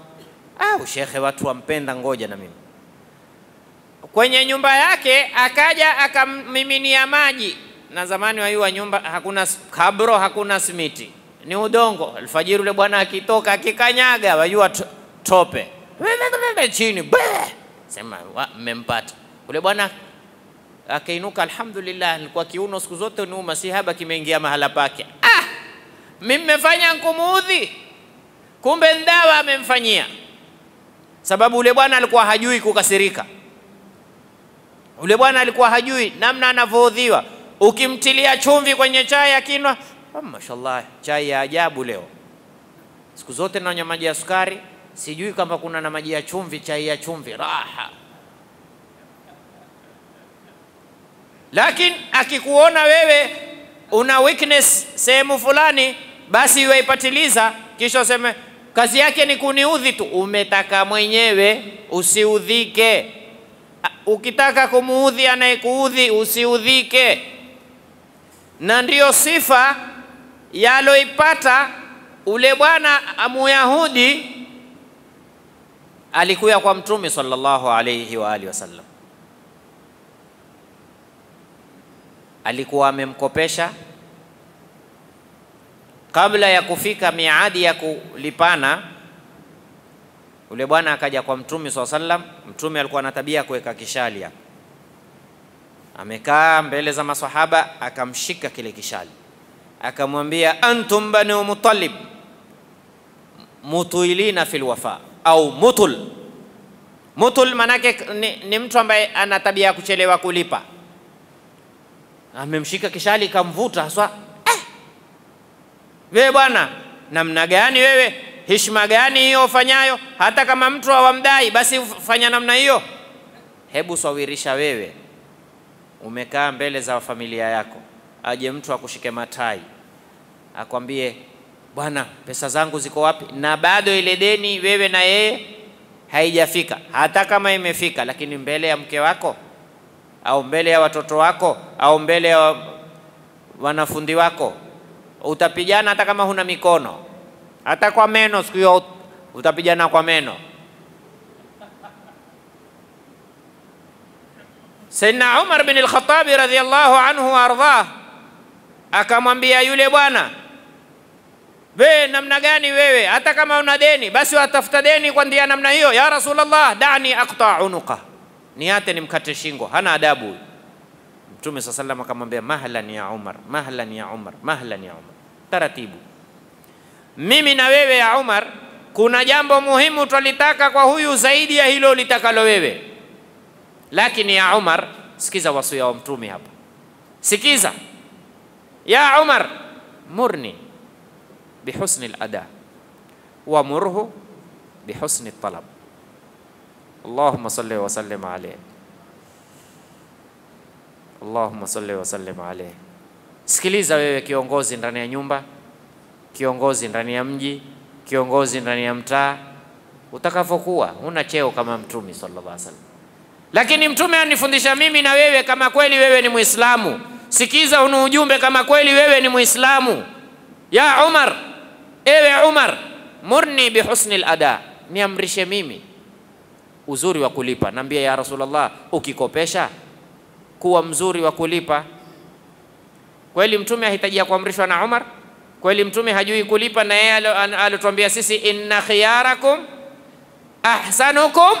Speaker 1: ah, ushekhe watu wampenda, ngoja na mimi kwenye nyumba yake akaja akamiminia maji, na zamani wayua nyumba hakuna kabro, hakuna smiti ni udongo. Alfajiri ule bwana akitoka akikanyaga, wayua tope chini, sema mmempata ule bwana. Akainuka, alhamdulillah, kwa kiuno siku zote niuma, si haba kimeingia mahala pake. Ah, mmefanya nkumuudhi, kumbe ndawa amemfanyia, sababu ule bwana alikuwa hajui kukasirika. Ule bwana alikuwa hajui namna anavyoudhiwa. Ukimtilia chumvi kwenye chai akinywa, oh, mashallah, chai ya ajabu leo. Siku zote nanywa maji ya sukari, sijui kama kuna na maji ya chumvi, chai ya chumvi, raha. Lakini akikuona wewe una weakness sehemu fulani, basi waipatiliza, kisha useme kazi yake ni kuniudhi tu. Umetaka mwenyewe, usiudhike. Ukitaka kumuudhi anayekuudhi, usiudhike. Na ndiyo sifa yaloipata ule bwana Muyahudi alikuya kwa mtume sallallahu alayhi wa alihi wasallam, alikuwa amemkopesha kabla ya kufika miadi ya kulipana. Ule bwana akaja kwa mtume swalla sallam. Mtume alikuwa na tabia kuweka kishali hapo, amekaa mbele za maswahaba, akamshika kile kishali, akamwambia antum banu Muttalib mutuilina fil wafaa au mutul. Mutul manake ni, ni mtu ambaye ana tabia ya kuchelewa kulipa. Amemshika kishali kamvuta haswa. Eh, wewe bwana, namna gani wewe? Heshima gani hiyo ufanyayo? Hata kama mtu awamdai basi fanya namna hiyo. Hebu swawirisha wewe, umekaa mbele za familia yako, aje mtu akushike matai akwambie bwana, pesa zangu ziko wapi? Na bado ile deni wewe na yeye haijafika, hata kama imefika, lakini mbele ya mke wako au mbele ya watoto wako au mbele ya wanafundi wako utapigana, hata kama huna mikono, hata kwa meno. Siku hiyo utapigana kwa meno. Saidna Umar bin al-Khattab radhiyallahu anhu wa ardhah akamwambia yule bwana We namna gani wewe hata kama una deni basi watafuta deni kwa ndia namna hiyo ya rasulullah dani aqta unuqa niate nimkate shingo hana adabu huyu mtume saa sallam akamwambia mahlan ya umar mahlan ya umar mahlan ya umar taratibu mimi na wewe ya umar kuna jambo muhimu twalitaka kwa huyu zaidi ya hilo litakalo wewe lakini ya umar sikiza wasia wa mtume hapa sikiza ya umar murni bihusni al wamurhu bihusni talab Allahumma salli wa sallim alayhi Allahumma salli wa sallim alayhi Sikiliza wewe kiongozi ndani ya nyumba, kiongozi ndani ya mji, kiongozi ndani ya mtaa, utakavyokuwa una cheo kama Mtume sallallahu alaihi wasallam. Lakini Mtume anifundisha mimi na wewe, kama kweli wewe ni Muislamu, sikiza hunu ujumbe, kama kweli wewe ni Muislamu. Ya Umar, ewe Umar, murni bihusni ada, niamrishe mimi uzuri wa kulipa. Naambia ya Rasulullah, ukikopesha kuwa mzuri wa kulipa. Kweli Mtume ahitajia kuamrishwa na Umar? Kweli Mtume hajui kulipa? Na yeye alituambia sisi, inna khiyarakum ahsanukum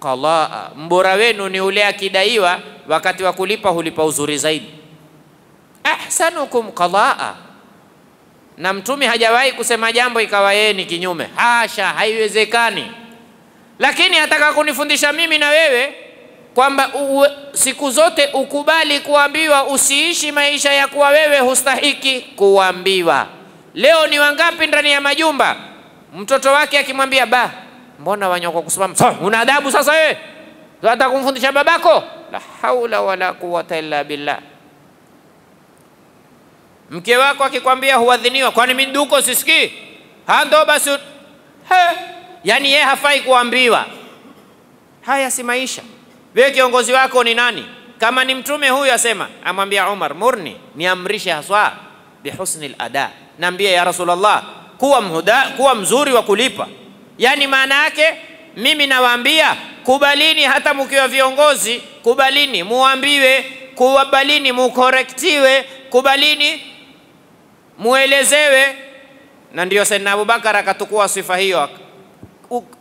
Speaker 1: qalaa, mbora wenu ni ule akidaiwa wakati wa kulipa hulipa uzuri zaidi. Ahsanukum qalaa na Mtume hajawahi kusema jambo ikawa yeye ni kinyume. Hasha, haiwezekani. Lakini ataka kunifundisha mimi na wewe kwamba siku zote ukubali kuambiwa, usiishi maisha ya kuwa wewe hustahiki kuambiwa. Leo ni wangapi ndani ya majumba mtoto wake akimwambia ba, mbona wanyoka kusimama? So, una adabu sasa wewe, hata kumfundisha babako? La haula wala quwata illa billah. Mke wako akikwambia huadhiniwa, kwani mimi nduko sisikii? Ha, ndo basi he, yani yeye hafai kuambiwa. Haya si maisha. Wewe kiongozi wako ni nani? Kama ni mtume huyu asema, amwambia Umar, murni niamrishe haswa bihusni lada ada naambie ya Rasulullah, kuwa mhuda, kuwa mzuri wa kulipa. Yani maana yake mimi nawaambia kubalini, hata mkiwa viongozi kubalini, muambiwe, kubalini mukorektiwe, kubalini muelezewe. Na ndio Saidina Abubakar akatukua sifa hiyo.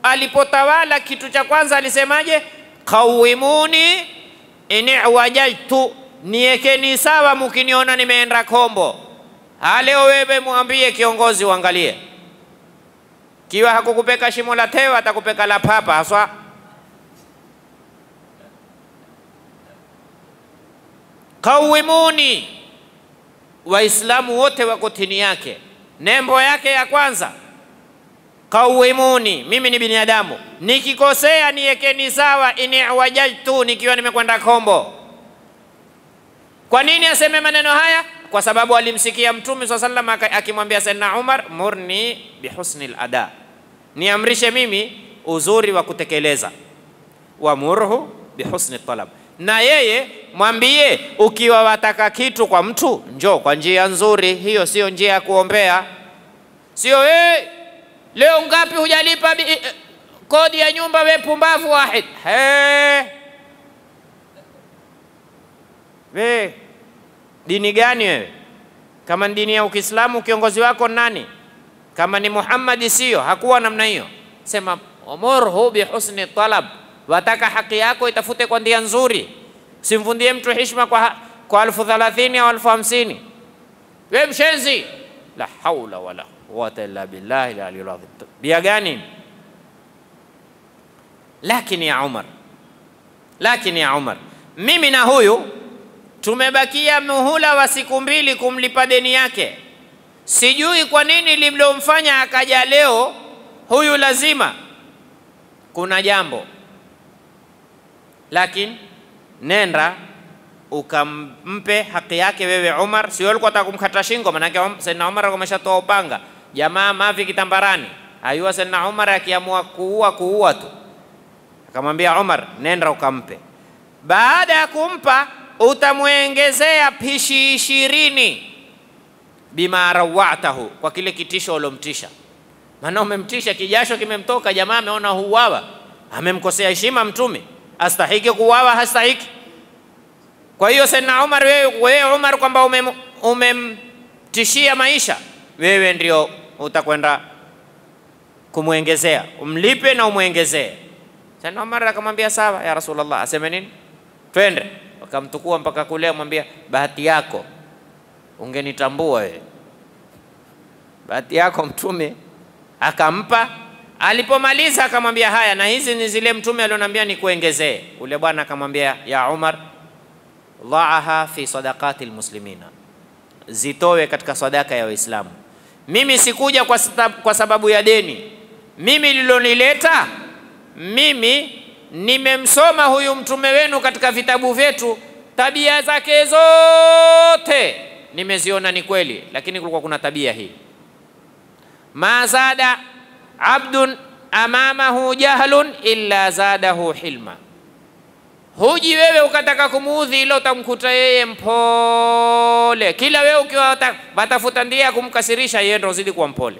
Speaker 1: Alipotawala kitu cha kwanza alisemaje? Qawimuni iniwajaltu, niekeni sawa mukiniona nimeenda kombo. Leo wewe mwambie kiongozi, uangalie kiwa hakukupeka shimo la tewa, atakupeka la papa haswa. Qawimuni Waislamu wote wako chini yake. Nembo yake ya kwanza kawimuni, mimi ni binadamu, nikikosea niwekeni sawa, wajaltu, nikiwa nimekwenda kombo. Kwa nini aseme maneno haya? Kwa sababu alimsikia Mtume swalla wasallam akimwambia Saidna Umar, murni bihusni ada, niamrishe mimi uzuri wa kutekeleza, wamurhu bihusni talab na yeye mwambie, ukiwa wataka kitu kwa mtu njoo kwa njia nzuri. Hiyo sio njia ya kuombea, sio hey, leo ngapi hujalipa bi, eh, kodi ya nyumba, we pumbavu wahid. Hey. We dini gani wewe? Kama ni dini ya ukislamu kiongozi wako nani? Kama ni Muhammadi, sio hakuwa namna hiyo. Sema umurhu bihusni talab wataka haki yako itafute kwa ndia nzuri, simfundie mtu heshima kwa, kwa alfu thalathini au alfu hamsini we mshenzi. La haula wala quwata illa billahi aliyil adhim. Bia gani? Lakini ya Umar, lakini ya Umar, mimi na huyu tumebakia muhula wa siku mbili kumlipa deni yake. Sijui kwa nini lililomfanya akaja leo huyu, lazima kuna jambo lakini nenda ukampe haki yake wewe Umar. Sio alikuwa ataka kumkata shingo, maanake Saidna Umar alikuwa ameshatoa upanga, jamaa mavi kitambarani. Ayua Saidna Umar akiamua kuua kuua tu, akamwambia Umar, nenda ukampe. Baada ya kumpa utamwengezea pishi ishirini bima rawatahu, kwa kile kitisho ulomtisha. Maana umemtisha, kijasho kimemtoka, jamaa ameona huuawa, amemkosea heshima Mtume astahiki kuwawa hastahiki? Kwa hiyo sena Umar, wewe, wewe Umar kwamba umemtishia ume maisha, wewe ndio utakwenda kumwengezea, umlipe na umwengezee. sena Umar akamwambia sawa ya rasulllah aseme nini? Twende. Wakamtukua mpaka kule, amwambia bahati yako ungenitambua wewe. Bahati yako Mtume akampa Alipomaliza akamwambia haya, na hizi ni zile mtume alionambia kuengezee. Ule bwana akamwambia ya Umar, dhaaha fi sadaqati almuslimina, zitowe katika sadaka ya Waislamu. Mimi sikuja kwa, kwa sababu ya deni. Mimi lilonileta mimi nimemsoma huyu mtume wenu katika vitabu vyetu, tabia zake zote nimeziona ni kweli, lakini kulikuwa kuna tabia hii mazada abdun amamahu jahlun illa zadahu hilma. Huji wewe ukataka kumuudhi, ila utamkuta yeye mpole. Kila wewe ukiwa watafuta ndia ya kumkasirisha, yeye ndo zidi kuwa mpole.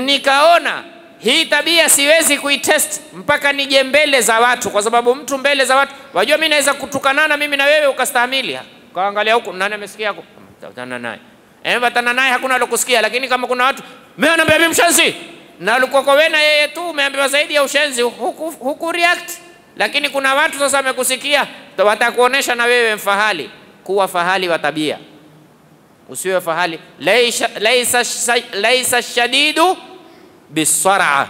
Speaker 1: Nikaona hii tabia siwezi kuitest mpaka nije mbele za watu, kwa sababu mtu mbele za watu, wajua, mimi naweza kutukanana mimi na wewe ukastahamili, ukaangalia huku, nani amesikia hapo, naye eh, batana naye hakuna alokusikia. Lakini kama kuna watu mimi anaambia mimi mshenzi na Lukokowe na yeye tu umeambiwa zaidi ya ushenzi huku, huku react, lakini kuna watu sasa wamekusikia, watakuonesha na wewe mfahali. Kuwa fahali wa tabia, usiwe fahali. Laisa, laisa, laisa shadidu bisara.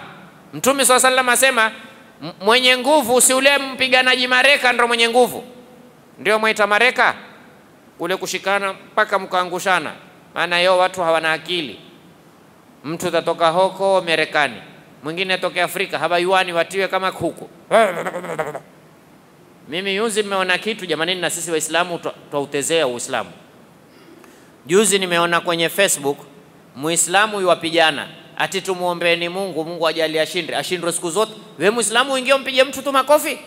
Speaker 1: Mtume swalla sallam asema mwenye nguvu si ule mpiganaji mareka ndio mwenye nguvu, ndio mwaita mareka, kule kushikana mpaka mkaangushana maana hiyo watu hawana akili. Mtu tatoka huko Marekani, mwingine atoke Afrika, habayuani watiwe kama kuku. Mimi yuzi nimeona kitu jamani, na sisi Waislamu twautezea Uislamu. Juzi nimeona kwenye Facebook Muislamu yuwapijana ati tumuombeeni Mungu, Mungu ajali ashinde, ashindwe siku zote. We Muislamu uingie mpige mtu tu makofi,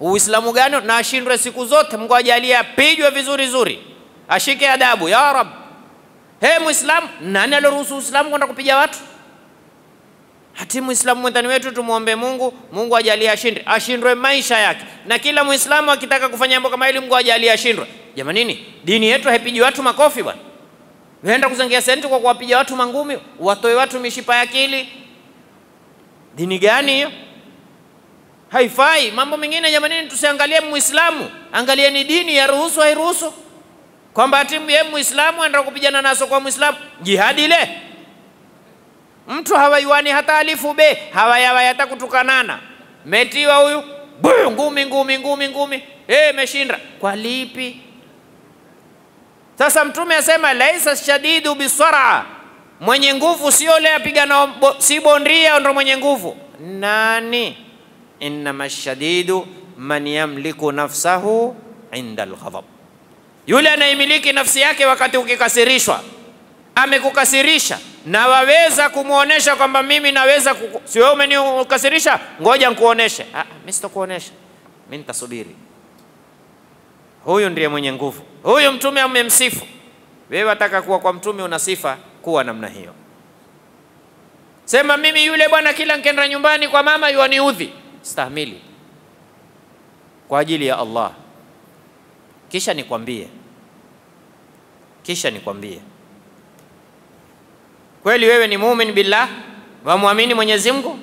Speaker 1: Uislamu gani? Na ashindwe siku zote, Mungu ajalie apijwe vizuri zuri, ashike adabu ya Rabb. He Muislamu, nani aliruhusu Uislamu kwenda kupiga watu? Hati Muislamu mwenzani wetu tumwombe Mungu, Mungu ajalie ashinde, ashindwe maisha yake, na kila Muislamu akitaka kufanya jambo kama hili, Mungu ajalie ashindwe. Jamanini, dini yetu haipigi watu makofi bwana. Unaenda kuzangia senti kwa kuwapiga watu mangumi, watoe watu mishipa ya akili. Dini gani hiyo? Haifai. Mambo mengine jamanini, tusiangalie Muislamu, angalieni dini, ya ruhusu hairuhusu kwamba ati ye Muislamu anataka kupigana naso kwa Muislamu, jihadi ile mtu hawaiwani hata alifu be hawayawayi hata kutukanana, metiwa huyu ngumi ngumi ngumi ngumi, eh, meshinda kwa lipi? Sasa Mtume asema laisa shadidu bisara, mwenye nguvu sio le apigana, si bondia ndo mwenye nguvu. Nani? innama shadidu man yamliku nafsahu inda alghadab yule anayemiliki nafsi yake wakati ukikasirishwa, amekukasirisha na waweza kumwonyesha kwamba mimi naweza kuku... si wewe umenikasirisha, ngoja nikuoneshe. Ah, ah, mimi sitakuonesha, mimi nitasubiri. Huyu ndiye mwenye nguvu, huyu mtume amemsifu. Wewe wataka kuwa kwa mtume, una sifa kuwa namna hiyo. Sema mimi yule bwana, kila nkenda nyumbani kwa mama yuaniudhi, stahimili kwa ajili ya Allah. Kisha nikwambie, kisha nikwambie, kweli wewe ni mumin billah, wamwamini Mwenyezi Mungu?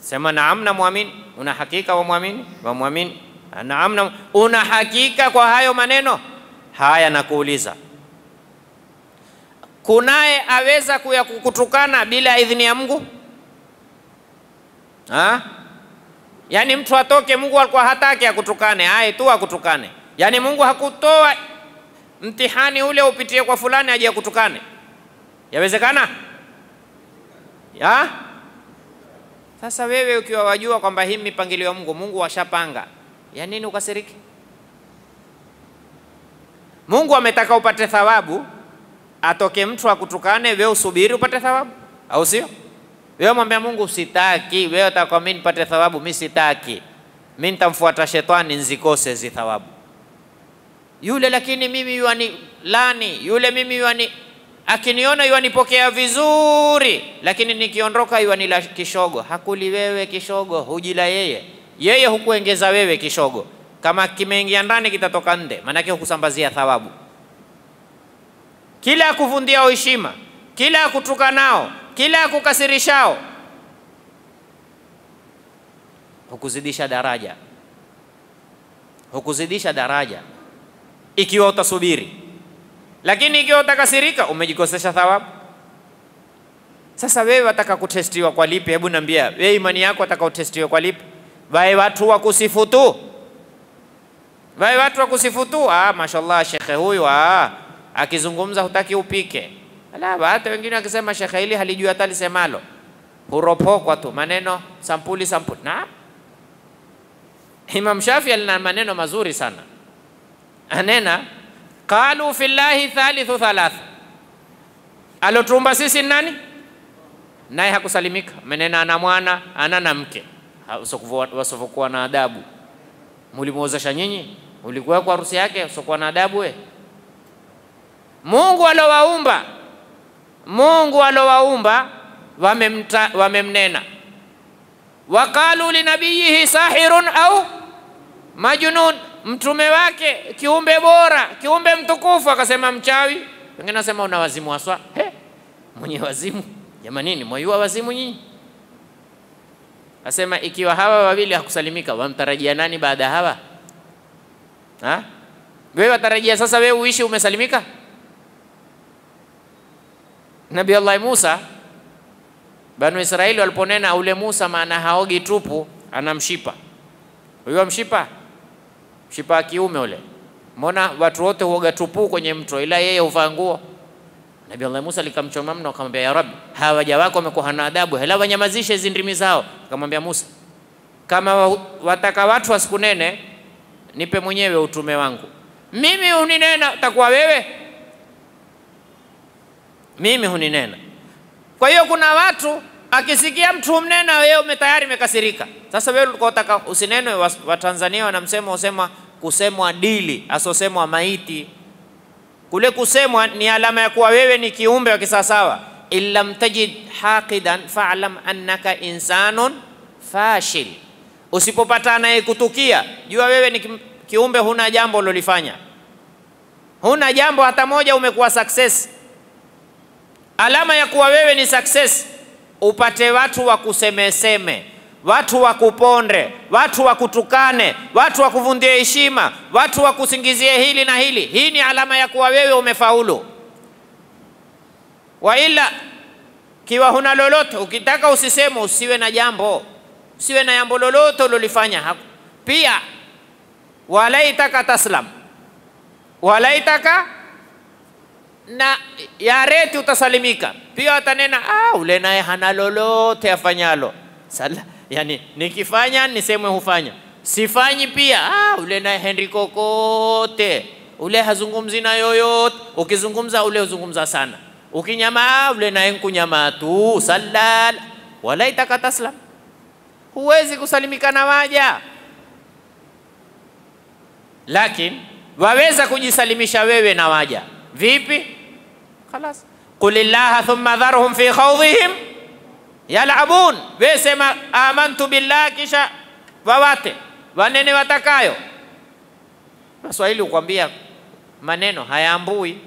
Speaker 1: Sema naam, muamini. Una hakika wamwamini? Wamwamini. Naam, na una hakika kwa hayo maneno haya? Nakuuliza, kunaye aweza kuya kukutukana bila idhini ya Mungu ha? Yaani mtu atoke, Mungu alikuwa hataki akutukane, aye tu akutukane Yaani Mungu hakutoa mtihani ule upitie kwa fulani aje akutukane, yawezekana ya? Sasa wewe ukiwa wajua kwamba hii mipangilio ya Mungu, Mungu washapanga, ya nini ukasiriki? Mungu ametaka upate thawabu, atoke mtu akutukane, wewe usubiri upate thawabu, au sio? Wewe mwambia Mungu sitaki, wewe utakwambia nipate thawabu, mi sitaki, mi nitamfuata shetani nzikose zi thawabu yule, lakini mimi yuani lani yule, mimi yuani akiniona yuanipokea vizuri, lakini nikiondoka la kishogo. Hakuli wewe kishogo, hujila yeye, yeye hukuengeza wewe kishogo. Kama kimeingia ndani kitatoka nde, maanake hukusambazia thawabu. Kila akuvundiao heshima, kila akutukanao, kila akukasirishao hukuzidisha daraja, hukuzidisha daraja ikiwa utasubiri, lakini ikiwa utakasirika umejikosesha thawabu. Sasa wewe wataka kutestiwa kwa lipi? Hebu niambia wewe, imani yako wataka kutestiwa kwa lipi? Wae watu wa kusifu tu, wae watu wa kusifu tu. Ah, mashallah shekhe huyu ah, akizungumza hutaki upike. Ala, hata wengine wakisema shekhe hili halijui hata lisemalo, huropokwa tu maneno sampuli sampuli. Na Imam Shafi alina maneno mazuri sana anena qalu fillahi thalithu thalath alotumba sisi nani? Naye hakusalimika, menena ana mwana ana na mke, wasivokuwa na adabu. Mulimuozesha nyinyi, ulikuwa kwa harusi yake, usokuwa na adabu we. Mungu alowaumba, Mungu alowaumba wamemta, wamemnena waqalu linabiyihi sahirun au majunun mtume wake kiumbe bora kiumbe mtukufu akasema mchawi wengine nasema una wazimu haswa mwenye wazimu jamanini mwaiua wazimu nyinyi asema ikiwa hawa wawili hakusalimika wamtarajia nani baada ya hawa ha? wewe watarajia sasa wewe uishi umesalimika nabi Allah musa banu israeli waliponena ule musa maana haogi tupu anamshipa huyo mshipa mshipa kiume ule. Mbona watu wote huoga tupu kwenye mto ila yeye huvaa nguo? Nabii Allah Musa likamchoma mno, akamwambia ya Rabbi, hawa waja wako wamekuwa adabu, hela wanyamazishe hizi ndimi zao. Akamwambia Musa, kama wataka watu wasikunene, nipe mwenyewe utume wangu. Mimi huninena, utakuwa wewe? Mimi huninena. Kwa hiyo kuna watu Akisikia mtu mnena, wewe ume tayari umekasirika. Sasa wewe ulikuwa unataka usinenwe. Watanzania wanamsema usema kusemwa dili asosemwa maiti. Kule kusemwa ni alama ya kuwa wewe ni kiumbe wa kisawasawa. In tajid haqidan fa'lam annaka insanun fashil, usipopata anayekutukia jua wewe ni kiumbe, huna jambo ulilofanya, huna jambo hata moja, umekuwa success. Alama ya kuwa wewe ni success upate watu wa kusemeseme watu wa kuponde watu wa kutukane watu wa kuvundia heshima, watu wa kusingizie hili na hili. Hii ni alama ya kuwa wewe umefaulu. wa ila kiwa huna lolote, ukitaka usiseme, usiwe na jambo, usiwe na jambo lolote ulolifanya. Pia walaitaka taslam, walaitaka na yareti utasalimika pia. Watanena ah, ule naye hana lolote afanyalo. Sala, yani nikifanya nisemwe hufanya, sifanyi pia. Ah, ule naye Henry kokote, ule hazungumzi na yoyote. Ukizungumza ule huzungumza sana, ukinyama ah, ule naye nkunyama tu. Salal walaitaka taslam, huwezi kusalimika na waja, lakini waweza kujisalimisha wewe na waja vipi? Khalas, qulillaha thumma dharhum fi khawdhihim yalabun, we sema amantu billah, kisha wawate wanene watakayo. Waswahili hukwambia maneno hayaambui.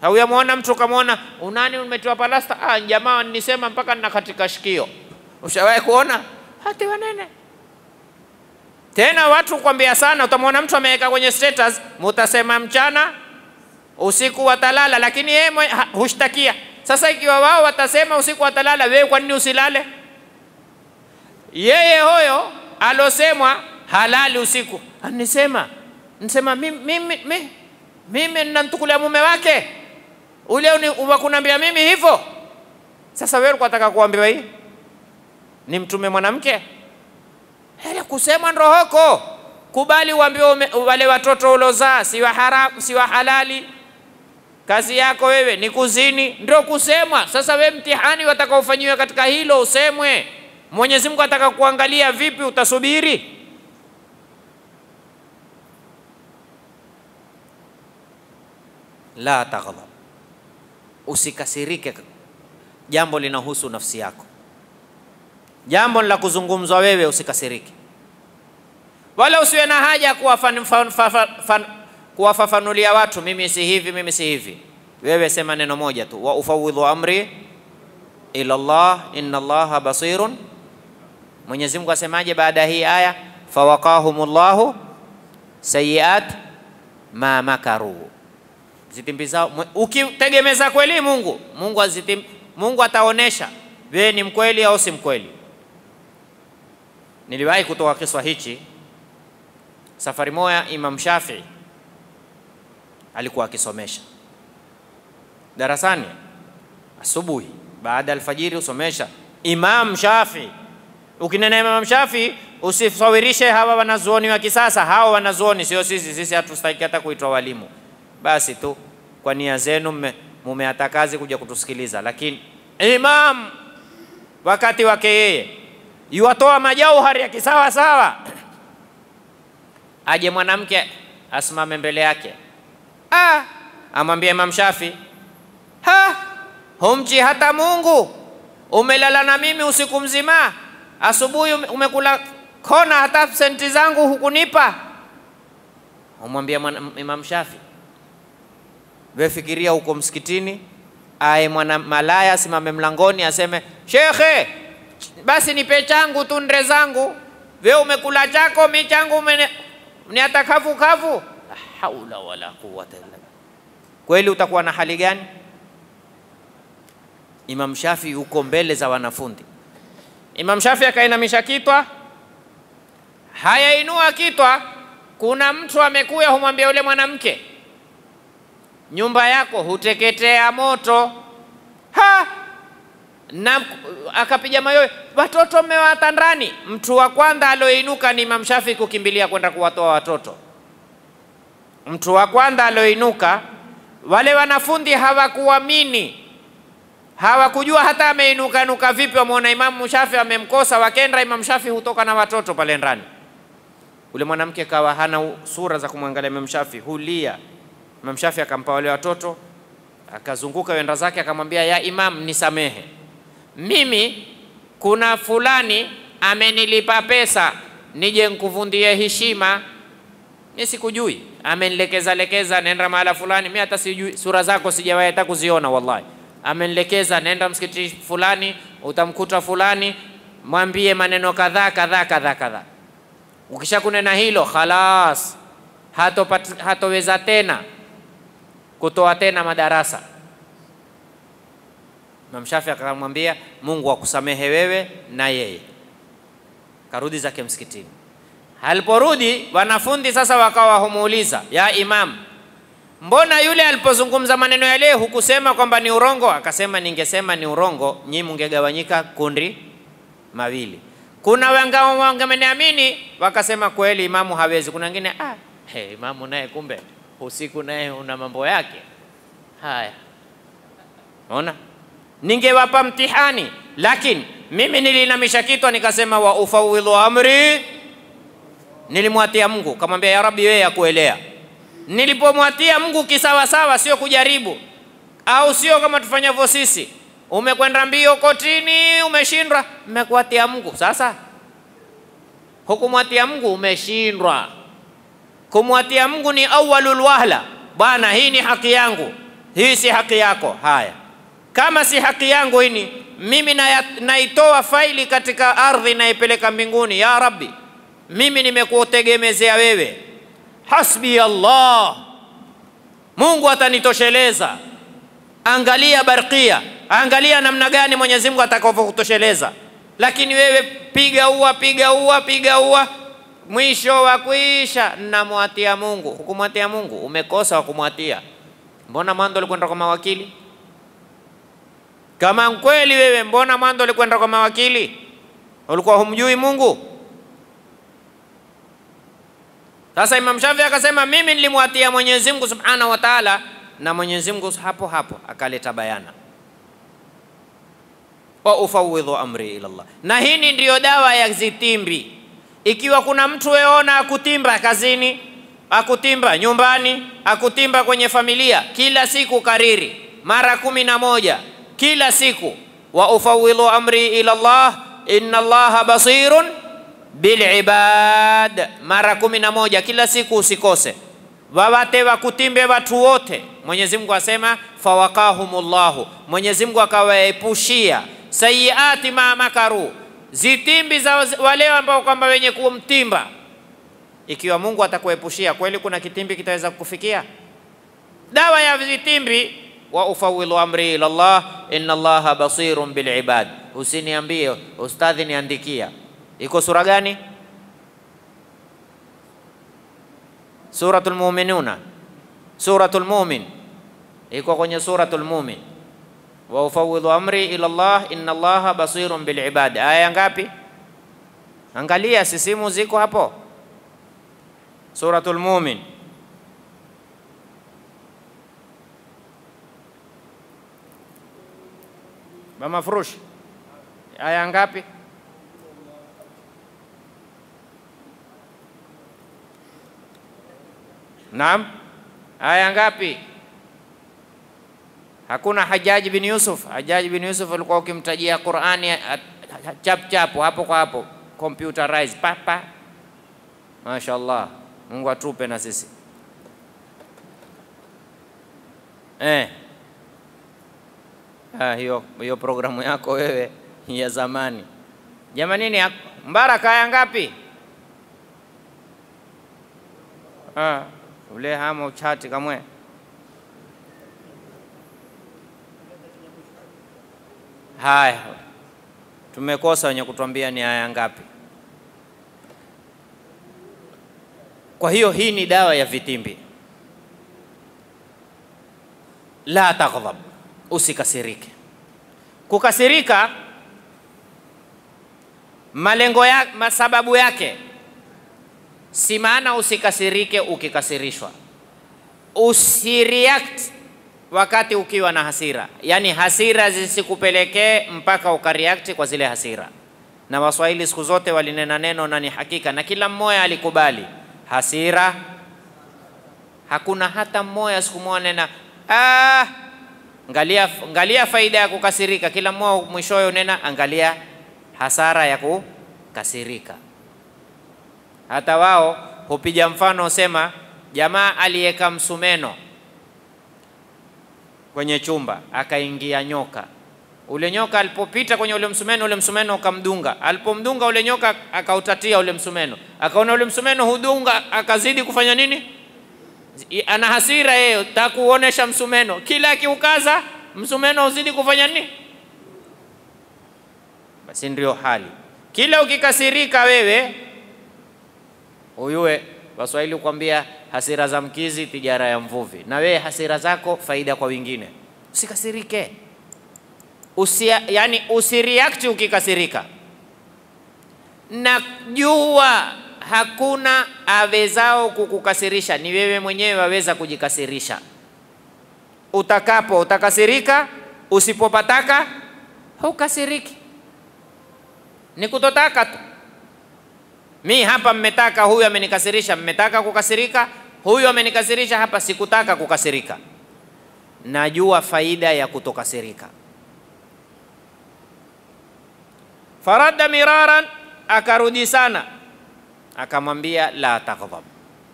Speaker 1: Hauyamwona mtu ukamwona unani, umetiwa palasta? Ah, jamaa nisema mpaka nina katika shikio. Ushawahi kuona hati wanene? Tena watu kwambia sana, utamwona mtu ameweka kwenye status, mutasema mchana usiku watalala, lakini yeye hushtakia. Sasa ikiwa wao watasema usiku watalala, wewe kwa nini usilale? Yeye hoyo alosemwa halali usiku anisema nisema mimi mimi mimi ninamtukulia mume wake ule wakunambia mimi hivyo. Sasa wewe unataka kuambiwa hii ni mtume mwanamke? Hele, kusema ndohoko, kubali uambiwe wale watoto ulozaa si wa haram, si wa halali kazi yako wewe ni kuzini, ndio kusemwa. Sasa wewe mtihani watakaofanyiwa katika hilo usemwe. Mwenyezi Mungu ataka kuangalia vipi utasubiri? La taghdhab, usikasirike. Jambo linahusu nafsi yako, jambo la kuzungumzwa wewe, usikasirike, wala usiwe na haja kuwa fan, fan, fan, fan, fan kuwafafanulia watu, mimi si hivi, mimi si hivi. Wewe sema neno moja tu, wa ufawidhu amri ila Allah inna Allaha basirun. Mwenyezi Mungu asemaje baada ya hii aya? Fawaqahumullahu sayiat ma makaru, zitimbi zao. Ukitegemeza kweli Mungu, Mungu azitim, Mungu ataonesha wewe ni mkweli au si mkweli. Niliwahi kutoa kiswa hichi safari moja, Imam Shafii alikuwa akisomesha darasani asubuhi baada alfajiri husomesha Imam Shafi. Ukinena Imam Shafi usisawirishe hawa wanazuoni wa kisasa, hawa wanazuoni sio sisi. Sisi hatustahiki hata kuitwa walimu. Basi tu kwa nia zenu mumeata kazi kuja kutusikiliza, lakini imam wakati wake yeye yuwatoa majauhari ya kisawa sawa, [CLEARS THROAT] aje mwanamke asimame mbele yake ah, amwambia Imam Shafi, ha, humchi hata Mungu, umelala na mimi usiku mzima, asubuhi umekula kona, hata senti zangu hukunipa. Amwambia Imam Shafi, wefikiria huko msikitini, aye mwana malaya asimame mlangoni aseme, shekhe, basi nipe changu tu ndre zangu, we umekula chako, mi changu ni hata kavu kavu haula wala quwwata illa Kweli utakuwa na hali gani? Imam Shafi uko mbele za wanafundi Imam Shafi akainamisha kitwa, hayainua kitwa. Kuna mtu amekuya, humwambia yule mwanamke, nyumba yako huteketea moto ha! na akapiga mayowe, watoto mmewata ndani. Mtu wa kwanza alioinuka ni Imam Shafi kukimbilia kwenda kuwatoa watoto mtu wa kwanza alioinuka, wale wanafunzi hawakuamini, hawakujua hata ameinuka nuka vipi. Wameona Imamu Shafi amemkosa, wakenda Imamu Shafi hutoka na watoto pale ndani. Ule mwanamke kawa hana sura za kumwangalia Imamu Shafi, hulia. Imamu Shafi akampa wale watoto, akazunguka wenda zake, akamwambia ya Imam, nisamehe mimi, kuna fulani amenilipa pesa nije nkuvundie heshima, mi sikujui amenlekeza lekeza, nenda mahala fulani. Mimi hata sijui sura zako, sijawahi hata kuziona wallahi. amenlekeza nenda msikiti fulani, utamkuta fulani, mwambie maneno kadhaa kadhaa kadhaa kadhaa. Ukisha kunena hilo khalas, hatopata hatoweza tena kutoa tena madarasa. Imam Shafi akamwambia, Mungu akusamehe wewe na yeye, karudi zake msikitini. Aliporudi wanafunzi sasa wakawa humuuliza, ya Imam, mbona yule alipozungumza maneno yale hukusema kwamba ni urongo? Akasema, ningesema ni urongo, nyinyi mungegawanyika kundi mawili. Kuna wengao wangemeniamini wakasema kweli imamu hawezi, kuna wengine ah, hey, imamu naye kumbe usiku naye una mambo yake haya. Ona, ningewapa mtihani, lakini mimi nilinamisha nikasema, wa ufawidhu amri nilimwatia Mungu kamwambia, ya Rabbi, wewe yakuelea Nilipomwatia Mungu kisawasawa, sio kujaribu au sio kama tufanyavyo sisi, umekwenda mbio kotini, umeshindwa, mmekuatia Mungu. Sasa hukumwatia Mungu, umeshindwa. Kumwatia Mungu ni awwalul wahla, bwana, hii ni haki yangu, hii si haki yako. Haya, kama si haki yangu hii, mimi naitoa na faili katika ardhi, naipeleka mbinguni. Ya Rabbi, mimi nimekutegemezea wewe, hasbi Allah, Mungu atanitosheleza. Angalia Barkia, angalia namna gani Mwenyezi Mungu atakavyokutosheleza. Lakini wewe piga ua, piga ua, piga ua, mwisho wa kuisha namwatia Mungu. Hukumwatia Mungu, umekosa wa kumwatia. Mbona mwanzo ulikwenda kwa mawakili? Kama kweli wewe, mbona mwanzo ulikwenda kwa mawakili? Ulikuwa humjui Mungu? Sasa Imam Shafi akasema mimi nilimwatia Mwenyezi Mungu Subhanahu wa Ta'ala, na Mwenyezi Mungu hapo hapo akaleta bayana wa ufawidhu amri ila Allah. Na hii ndiyo dawa ya zitimbi. Ikiwa kuna mtu weona akutimba kazini, akutimba nyumbani, akutimba kwenye familia, kila siku kariri mara kumi na moja kila siku, wa ufawidhu amri ila Allah inna Allaha basirun bilibad mara kumi na moja kila siku usikose wawate wakutimbe watu wote mwenyezi mungu asema fawakahumullahu mwenyezi mungu akawaepushia sayiati ma makaru zitimbi za wale ambao kwamba wenye kumtimba ikiwa mungu atakuepushia kweli kuna kitimbi kitaweza kukufikia dawa ya vitimbi wa ufawilu amri ila llah inna llaha basirun bilibad usiniambie ustadhi niandikia iko sura gani? Suratul Muminuna, Suratul Mumin iko kwenye Suratul Mumin. Wa ufawidhu amri ila Allah inna Allah basirun bil ibad. Aya ngapi? Angalia sisimu ziko hapo. Suratul Mumin. Bamafrush. Aya ngapi? Naam, aya ngapi? Hakuna Hajaji bin Yusuf. Hajaji bin Yusuf alikuwa ukimtajia Qurani chap chap hapo kwa hapo, computerized papa. Mashaallah, Mungu atupe na sisi eh. Ah, hiyo hiyo programu yako wewe ya zamani jamanini. Mbaraka ya ngapi? ah ule hama uchati kamwe haya tumekosa wenye kutuambia ni aya ngapi kwa hiyo hii ni dawa ya vitimbi la taghdhab usikasirike kukasirika malengo ya masababu yake Si maana usikasirike ukikasirishwa, usireact wakati ukiwa na hasira, yaani hasira zisikupelekee mpaka ukareact kwa zile hasira. Na Waswahili siku zote walinena neno na ni hakika, na kila mmoja alikubali hasira. Hakuna hata mmoja siku moja nena ah, ngalia, ngalia faida ya kukasirika. Kila mmoja mwishowe unena angalia hasara ya kukasirika. Hata wao hupiga mfano sema, jamaa aliyeka msumeno kwenye chumba akaingia nyoka. Ule nyoka alipopita kwenye ule msumeno, ule msumeno ukamdunga. Alipomdunga ule nyoka, akautatia ule msumeno, akaona ule msumeno hudunga, akazidi kufanya nini? Ana hasira yeye, takuonesha msumeno, kila akiukaza msumeno uzidi kufanya nini? Basi ndio hali, kila ukikasirika wewe Uyue Waswahili kwambia hasira za mkizi tijara ya mvuvi, na wewe hasira zako faida kwa wengine. Usikasirike usia, yani usireact ukikasirika. Najua hakuna awezao kukukasirisha, ni wewe mwenyewe waweza kujikasirisha. Utakapo utakasirika, usipopataka hukasiriki, ni kutotaka tu mi hapa mmetaka, huyu amenikasirisha, mmetaka kukasirika, huyu amenikasirisha hapa, sikutaka kukasirika. Najua faida ya kutokasirika. Faradda miraran, akarudi sana, akamwambia la taghdhab,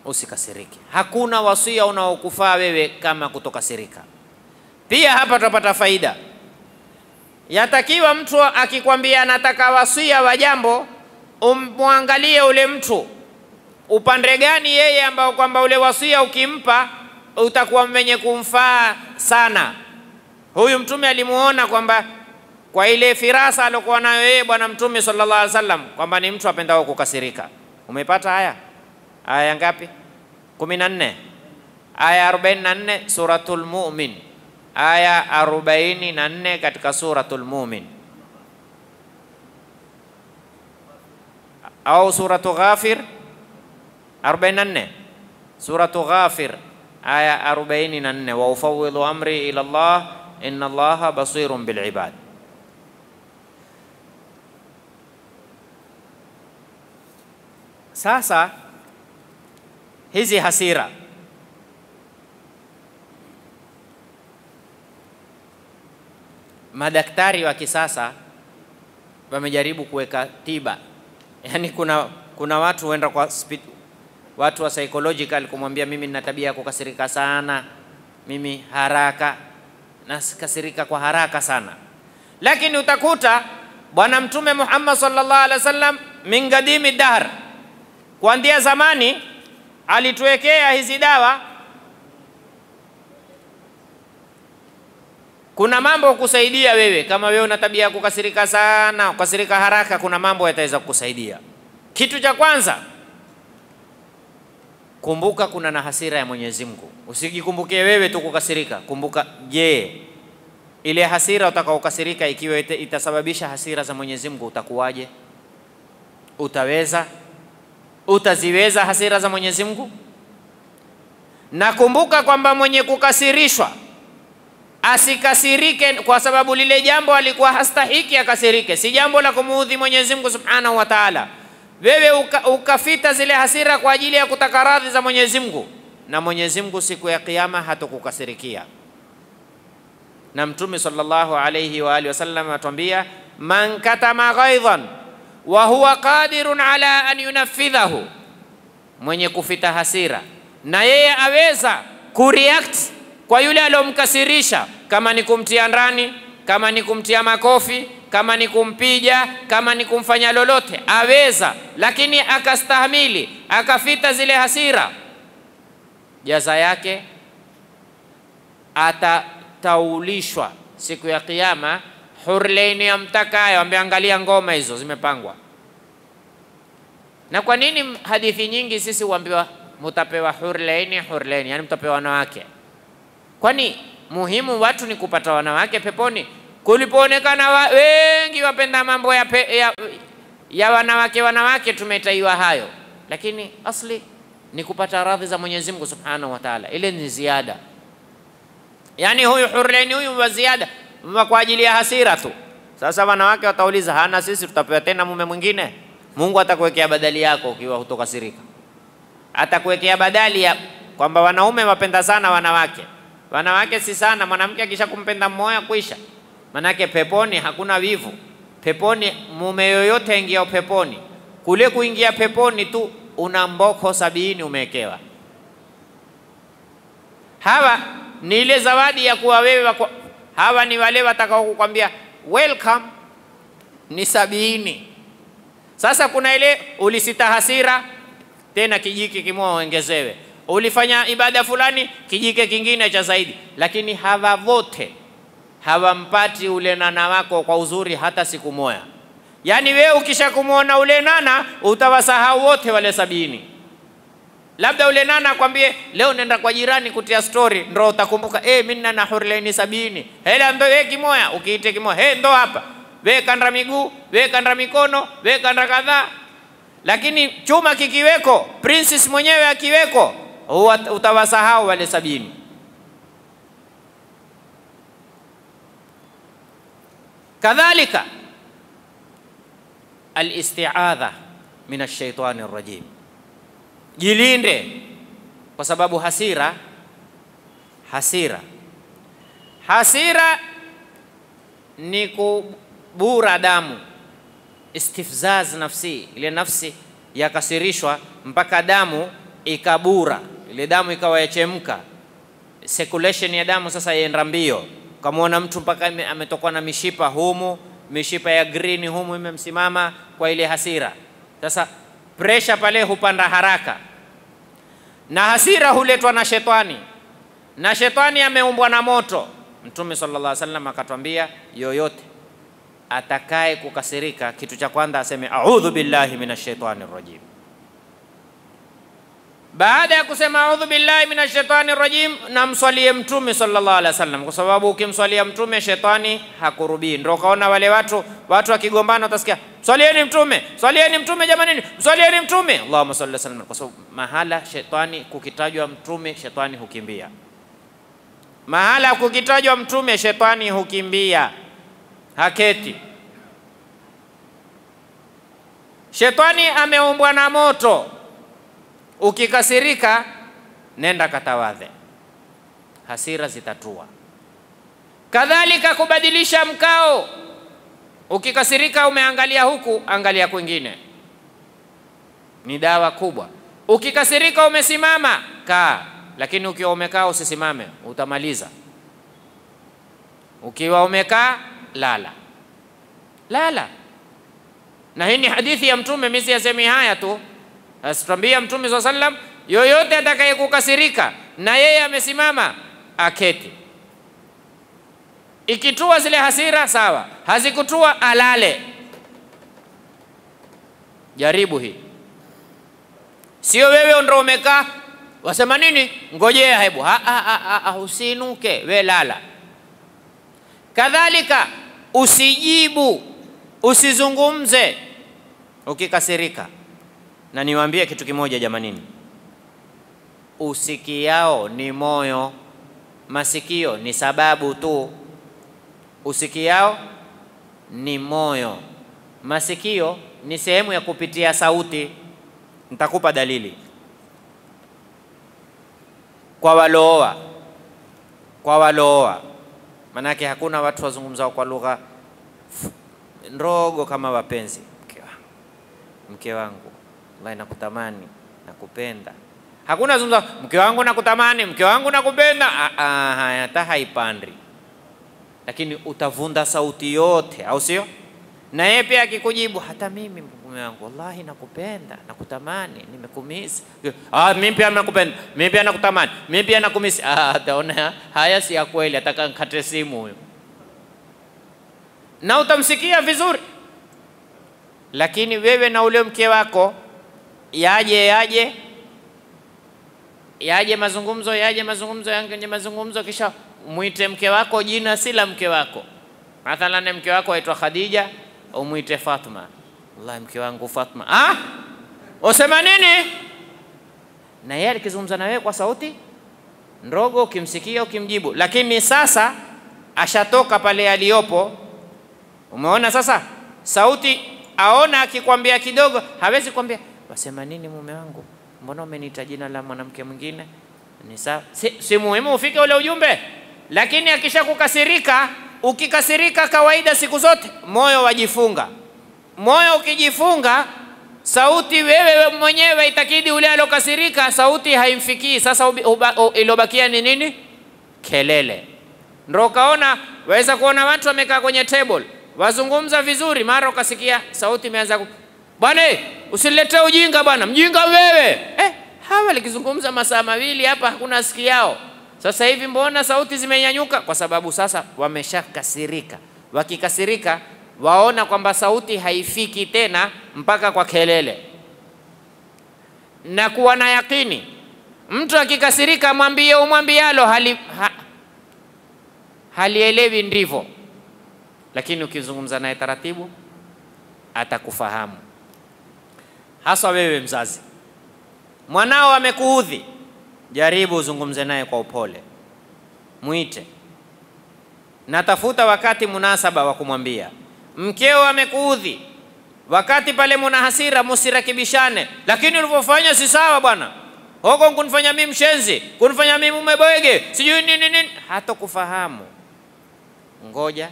Speaker 1: usikasirike. Hakuna wasia unaokufaa wewe kama kutokasirika. Pia hapa tutapata faida, yatakiwa mtu akikwambia anataka wasia wa jambo umwangalie ule mtu upande gani yeye ambao kwamba ule wasia ukimpa utakuwa mwenye kumfaa sana. Huyu mtume alimuona kwamba kwa ile firasa aliokuwa nayo yeye bwana mtume sallallahu alaihi wasallam kwamba ni mtu apendao kukasirika. Umepata haya aya ngapi? 14 aya 44 suratul Mu'min, aya 44 katika suratul Mu'min. أو سورة غافر أربعين أن سورة غافر آية أربعين أن وأفوض أمري إلى الله إن الله بصير بالعباد sasa hizi hasira madaktari wa kisasa wamejaribu kuweka tiba yani kuna, kuna watu huenda kwa speed, watu wa psychological kumwambia mimi nina tabia ya kukasirika sana, mimi haraka nakasirika kwa haraka sana, lakini utakuta Bwana Mtume Muhammad sallallahu alaihi wasallam min gadimi dahr, kuanzia zamani alituwekea hizi dawa Kuna mambo kusaidia wewe, kama wewe una tabia ya kukasirika sana, kukasirika haraka, kuna mambo yataweza kukusaidia. Kitu cha kwanza, kumbuka kuna na hasira ya Mwenyezi Mungu. Usijikumbukie wewe tu kukasirika, kumbuka, je, ile hasira utakaokasirika ikiwa itasababisha hasira za Mwenyezi Mungu utakuwaje? Utaweza? Utaziweza hasira za Mwenyezi Mungu? Nakumbuka kwamba mwenye kukasirishwa asikasirike kwa sababu lile jambo alikuwa hastahiki akasirike, si jambo la kumuudhi Mwenyezi Mungu Subhanahu wa Ta'ala. Wewe uka, ukafita zile hasira kwa ajili ya kutaka radhi za Mwenyezi Mungu, na Mwenyezi Mungu siku ya Kiyama hatokukasirikia. Na Mtume sallallahu alayhi wa alihi wasallam atuambia, man katama ghaidhan wa huwa qadirun ala an yunaffidhahu, mwenye kufita hasira na yeye aweza kureact kwa yule aliyomkasirisha, kama ni kumtia ndani, kama ni kumtia makofi, kama ni kumpija kama ni kumfanya lolote, aweza, lakini akastahamili, akafita zile hasira, jaza yake atataulishwa siku ya Kiyama. Hurleini yamtakayo, ameangalia ngoma hizo zimepangwa. Na kwa nini hadithi nyingi sisi huambiwa mutapewa hurleini, hurleini, yani mtapewa wanawake Kwani muhimu watu ni kupata wanawake peponi? Kulipoonekana wa, wengi wapenda mambo ya, pe, ya, ya wanawake wanawake, tumetaiwa hayo, lakini asli ni kupata radhi za Mwenyezi Mungu Subhanahu wa Ta'ala, ile ni ziada. Yani huyu hurleni huyu wa ziada kwa ajili ya hasira tu. Sasa wanawake watauliza, hana sisi tutapewa tena mume mwingine? Mungu atakuwekea badali yako ukiwa hutokasirika, atakuwekea badali ya kwamba wanaume wapenda sana wanawake Wanawake si sana, mwanamke akisha kumpenda mmoja kuisha, manake peponi hakuna wivu. Peponi mume yoyote aingia peponi, kule kuingia peponi tu una mboko sabini umewekewa. Hawa ni ile zawadi ya kuwa wewe wako, hawa ni wale watakao kukwambia welcome ni sabini. Sasa kuna ile ulisita hasira tena kijiki kimoa uongezewe ulifanya ibada fulani, kijike kingine cha zaidi. Lakini hawa wote hawampati ule nana wako kwa uzuri hata siku moja. Yaani wewe ukisha kumwona ule nana utawasahau wote wale sabini. Labda ule nana akwambie leo nenda kwa jirani kutia story, ndo utakumbuka eh, mimi nina hurlaini sabini. Hela ndio wewe kimoya, ukiite kimoya, he eh, ndo hapa. Wewe kanda miguu, wewe kanda mikono, wewe kanda kadhaa. Lakini chuma kikiweko, princess mwenyewe akiweko, huwa utawasahau wale sabini kadhalika alistiadha min ashaitani rajim jilinde kwa sababu hasira hasira hasira ni kubura damu istifzaz nafsi ile nafsi yakasirishwa mpaka damu ikabura ile damu ikawa yachemka, circulation ya damu sasa yaenda mbio. Ukamwona mtu mpaka ametokwa na mishipa humu, mishipa ya green humu imemsimama kwa ile hasira. Sasa presha pale hupanda haraka, na hasira huletwa na shetani, na shetani ameumbwa na moto. Mtume sallallahu alaihi wasallam akatwambia, yoyote atakaye kukasirika, kitu cha kwanza aseme audhu billahi minash shaitani rajim baada ya kusema audhu billahi minash shaitani rajim, namswalie Mtume sallallahu alaihi wasallam, kwa sababu ukimswalia Mtume shetani hakurubii. Ndio kaona wale watu watu wakigombana, utasikia swalieni Mtume, swalieni Mtume, jamanini, swalieni Mtume, Allahumma salli sallam, kwa sababu mahala shetani kukitajwa Mtume shetani hukimbia, mahala kukitajwa Mtume shetani hukimbia, haketi. Shetani ameumbwa na moto Ukikasirika nenda katawadhe, hasira zitatua. Kadhalika kubadilisha mkao. Ukikasirika umeangalia huku, angalia kwingine, ni dawa kubwa. Ukikasirika umesimama, kaa. Lakini ukiwa umekaa usisimame, utamaliza. Ukiwa umekaa lala, lala. Na hii ni hadithi ya Mtume, mimi siyasemi haya tu. Asitwambia Mtume swalla sallam, yoyote atakayekukasirika na yeye amesimama aketi. Ikitua zile hasira sawa, hazikutua alale. Jaribu hii, sio wewe ndio umekaa wasema nini, ngojea hebu, ha, ha, ha, ha, usiinuke we lala. Kadhalika usijibu, usizungumze ukikasirika na niwaambie kitu kimoja jamanini, usikiao ni moyo, masikio ni sababu tu. Usikiao ni moyo, masikio ni sehemu ya kupitia sauti. Nitakupa dalili kwa walooa, kwa walooa, manake hakuna watu wazungumzao kwa lugha ndogo kama wapenzi. Mke wangu, mke wangu wallahi nakutamani, nakupenda. Hakuna zungumza mke wangu nakutamani, mke wangu nakupenda, ah, ah, hata haipandri, lakini utavunda sauti yote, au sio? Na yeye pia akikujibu, hata mimi mume wangu, wallahi nakupenda, nakutamani, nimekumisi. Ah, mimi pia nakupenda, mimi pia nakutamani, mimi pia nakumisi. Ah, ataona haya si ya kweli, ataka nikate simu huyo, na utamsikia vizuri, lakini wewe na ule mke wako yaje yaje yaje mazungumzo yaje mazungumzo yaje mazungumzo, kisha mwite mke wako jina si la mke wako. Mathalan, mke wako aitwa Khadija, umwite Fatma. Wallahi mke wangu Fatma. Ah, usema nini? Na yeye alikizungumza na wewe kwa sauti ndogo, ukimsikia ukimjibu, lakini sasa ashatoka pale aliyopo. Umeona sasa, sauti aona akikwambia kidogo, hawezi kwambia wasema nini mume wangu, mbona umeniita jina la mwanamke mwingine? Ni sawa, si, si muhimu ufike ule ujumbe, lakini akisha kukasirika, ukikasirika kawaida siku zote moyo wajifunga. Moyo ukijifunga, sauti wewe mwenyewe itakidi ule alokasirika, sauti haimfikii. Sasa iliobakia ni nini? Kelele. Ndo ukaona waweza kuona watu wamekaa kwenye table wazungumza vizuri, mara ukasikia sauti imeanza bwana, eh, usilete ujinga bwana, mjinga wewe eh, hawa likizungumza masaa mawili hapa hakuna yao. Sasa hivi mbona sauti zimenyanyuka? Kwa sababu sasa wameshakasirika. Wakikasirika waona kwamba sauti haifiki tena mpaka kwa kelele, na kuwa na yakini, mtu akikasirika mwambie umwambialo hali, ha, halielewi ndivyo, lakini ukizungumza naye taratibu atakufahamu haswa wewe mzazi. Mwanao amekuudhi, jaribu uzungumze naye kwa upole, mwite na tafuta wakati munasaba wa kumwambia. Mkeo amekuudhi, wakati pale muna hasira musirakibishane, lakini ulivyofanya si sawa bwana huko kunifanya mimi mshenzi, kunifanya mimi mume bwege, sijui nini nini, hata kufahamu. Ngoja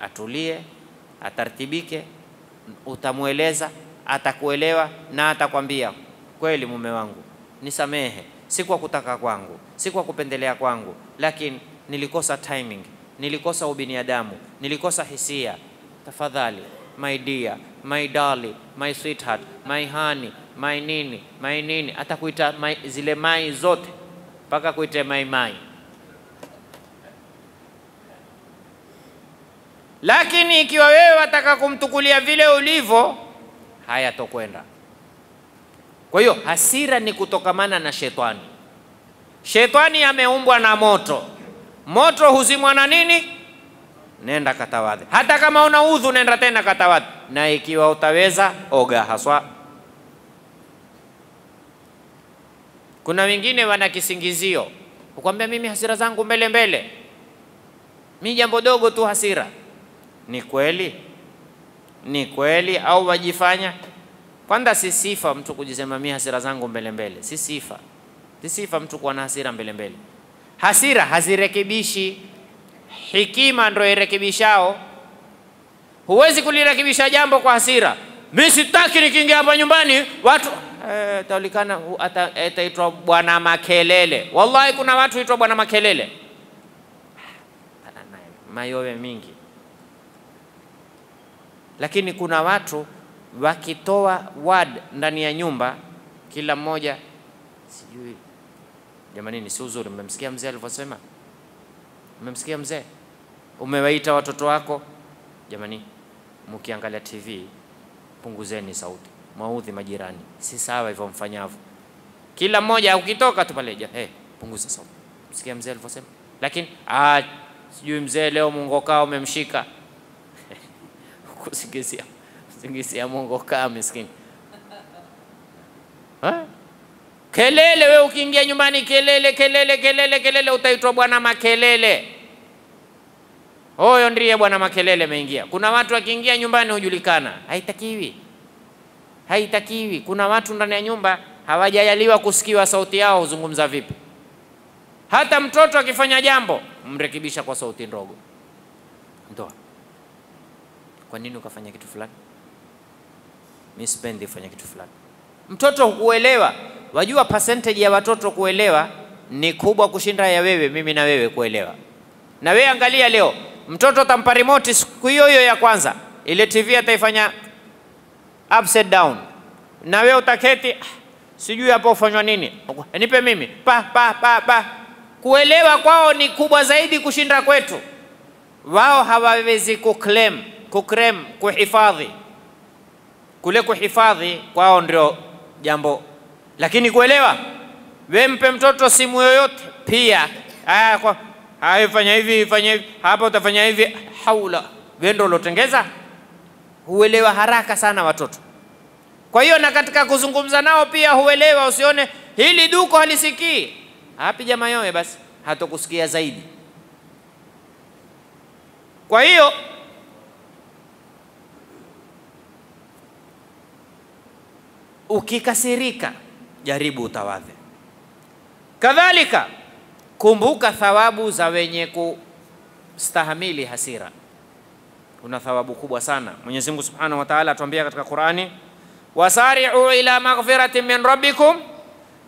Speaker 1: atulie, atartibike, utamweleza atakuelewa na atakwambia kweli, mume wangu, nisamehe, si kwa kutaka kwangu, si kwa kupendelea kwangu, lakini nilikosa timing, nilikosa ubiniadamu nilikosa hisia. Tafadhali my dear, my darling, my sweetheart, my honey, my nini, my nini, atakuita my, zile mai zote mpaka kuite mai mai. Lakini ikiwa wewe wataka kumtukulia vile ulivyo hayatokwenda. Kwa hiyo hasira ni kutokamana na shetani. Shetani ameumbwa na moto, moto huzimwa na nini? Nenda katawadhi hata kama una udhu, nenda tena katawadhi na ikiwa utaweza oga haswa. Kuna wengine wana kisingizio, ukwambia mimi hasira zangu mbele mbele, mi jambo dogo tu hasira. Ni kweli ni kweli au wajifanya? Kwanza si sifa mtu kujisema mimi hasira zangu mbele mbele, si sifa, si sifa mtu kuwa na hasira mbele mbele. Hasira hazirekebishi, hikima ndio irekebishao. Huwezi kulirekebisha jambo kwa hasira. Mimi sitaki nikiingia hapa nyumbani watu ataulikana eh, e, ataitwa bwana makelele. Wallahi, kuna watu huitwa bwana makelele, mayowe mingi lakini kuna watu wakitoa ward ndani ya nyumba, kila mmoja sijui. ni si uzuri? Mmemsikia mzee alivyosema? Mmemsikia mzee? Umewaita watoto wako, jamani, mkiangalia TV punguzeni sauti, maudhi majirani, si sawa hivyo mfanyavyo. Kila mmoja ukitoka tu pale, hey, eh, punguza sauti. Msikia mzee alivyosema, lakini ah, sijui mzee leo mungo umemshika kusingizia singizia Mungu kaa miskini ha? Kelele we ukiingia nyumbani, kelele kelele kelele kelele, utaitwa bwana makelele. hoyo ndiye bwana makelele ameingia. Kuna watu wakiingia nyumbani hujulikana, haitakiwi haitakiwi. Kuna watu ndani ya nyumba hawajayaliwa kusikiwa sauti yao huzungumza vipi. Hata mtoto akifanya jambo mrekebisha kwa sauti ndogo, ndoa kwa nini ukafanya kitu fulani? Mimi sipendi kufanya kitu fulani. Mtoto kuelewa Wajua percentage ya watoto kuelewa ni kubwa kushinda ya wewe mimi na wewe kuelewa. Na wewe angalia leo, mtoto tampa remote siku hiyo hiyo ya kwanza, ile TV ataifanya upside down, na wewe utaketi ah, sijui hapo ufanywa nini, nipe mimi pa, pa, pa, pa. Kuelewa kwao ni kubwa zaidi kushinda kwetu. Wao hawawezi kuclaim kukrem, kuhifadhi. Kule kuhifadhi kwao ndio jambo, lakini kuelewa, we mpe mtoto simu yoyote pia aya kwa haya, fanya hivi, fanya hivi, hapa utafanya hivi, haula, we ndio ulotengeza. Huelewa haraka sana watoto. Kwa hiyo na katika kuzungumza nao pia huelewa, usione hili duko halisikii. Apija mayowe basi, hatokusikia zaidi. Kwa hiyo Ukikasirika jaribu utawadhe. Kadhalika kumbuka thawabu za wenye kustahamili hasira, kuna thawabu kubwa sana. Mwenyezi Mungu Subhanahu wa Ta'ala atuambia katika Qur'ani, wasari'u ila maghfiratin min rabbikum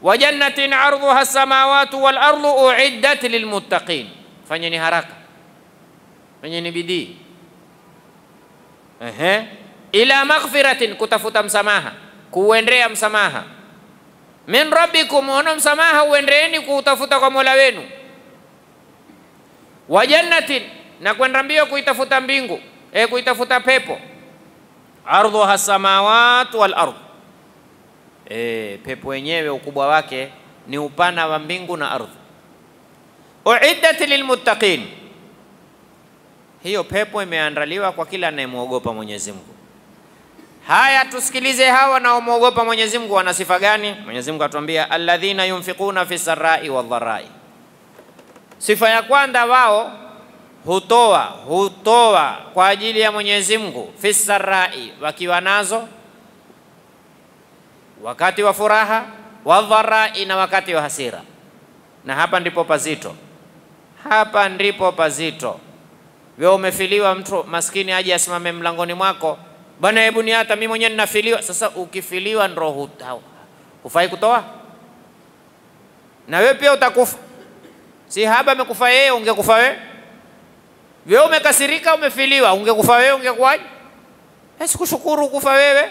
Speaker 1: wa jannatin arduha as-samawati wal ardu uiddat lilmuttaqin, fanyeni haraka, fanyeni bidii ehe, ila maghfiratin, kutafuta msamaha kuuendea msamaha min rabbikum, ono msamaha uendeeni kuutafuta kwa mola wenu. Wa jannatin, na kwenda mbio kuitafuta mbingu e, kuitafuta pepo. Ardhuha samawat wal ardh, e, pepo wenyewe ukubwa wake ni upana wa mbingu na ardhi. Uiddat lilmuttaqin, hiyo pepo imeandaliwa kwa kila anayemwogopa Mwenyezi Mungu. Haya, tusikilize hawa wanaomwogopa Mwenyezi Mungu wana sifa gani? Mwenyezi Mungu atuambia alladhina yunfiquna fi sarai wadharai. Sifa ya kwanza wao hutoa hutoa kwa ajili ya Mwenyezi Mungu fi sarai, wakiwa nazo wakati wa furaha, wadharai, na wakati wa hasira. Na hapa ndipo pazito, hapa ndipo pazito. Wewe umefiliwa, mtu maskini aje asimame mlangoni mwako bana hebu ni hata mimi mwenyewe ninafiliwa. Sasa ukifiliwa ndo hufai kutoa, na wewe pia utakufa. Si haba amekufa yeye, ungekufa wewe. Wewe umekasirika, umefiliwa, ungekufa wewe, ungekuwaje? Eh, sikushukuru kufa wewe,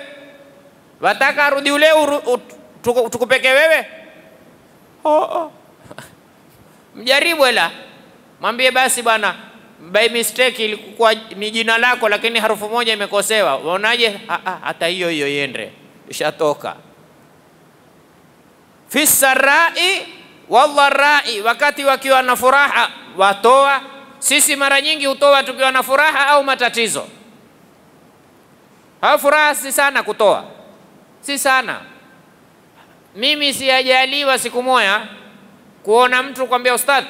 Speaker 1: wataka arudi ule tukupeke wewe? Oh, oh. [LAUGHS] Mjaribu hela, mwambie basi bwana by mistake ilikuwa ni jina lako, lakini harufu moja imekosewa, waonaje ah, ah, Hata hiyo hiyo iende, ishatoka fi sarai wadharai, wakati wakiwa na furaha watoa. Sisi mara nyingi hutoa tukiwa na furaha au matatizo. Au furaha si sana kutoa, si sana. Mimi siyajaliwa siku moja kuona mtu kwambia ustadhi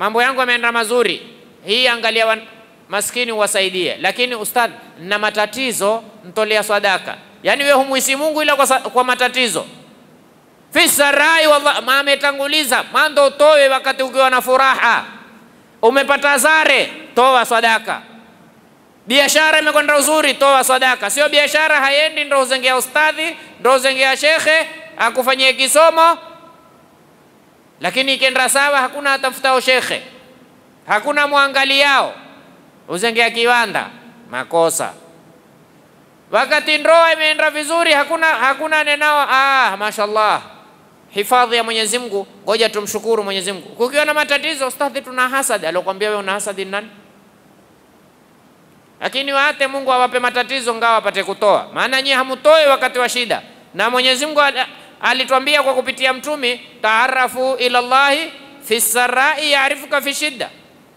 Speaker 1: mambo yangu yameenda mazuri, hii angalia wan... maskini uwasaidie, lakini ustadh, na matatizo mtolea sadaka. Yani wewe humuisi Mungu ila kwa, kwa matatizo fisarai ametanguliza mando utoe wakati ukiwa na furaha, umepata zare, toa sadaka. Biashara imekwenda uzuri, toa sadaka. Sio biashara haendi, ndo uzengea ustadhi, ndo uzengea shekhe akufanyie kisomo lakini ikenda sawa, hakuna atafutao shekhe, hakuna mwangaliao, uzengea kiwanda, makosa. Wakati ndoa imeenda vizuri, hakuna hakuna nenao, ah, mashallah, hifadhi ya Mwenyezi Mungu, ngoja tumshukuru Mwenyezi Mungu. Kukiwa na matatizo, ustadhi, tuna hasadi. Alokuambia wewe una hasadi nani? Lakini waate Mungu awape matatizo, ngawa apate kutoa, maana nyie hamutoi wakati wa shida, na Mwenyezi Mungu Alituambia kwa kupitia Mtume, taarafu ila llahi fi sarai yaarifuka fi shidda.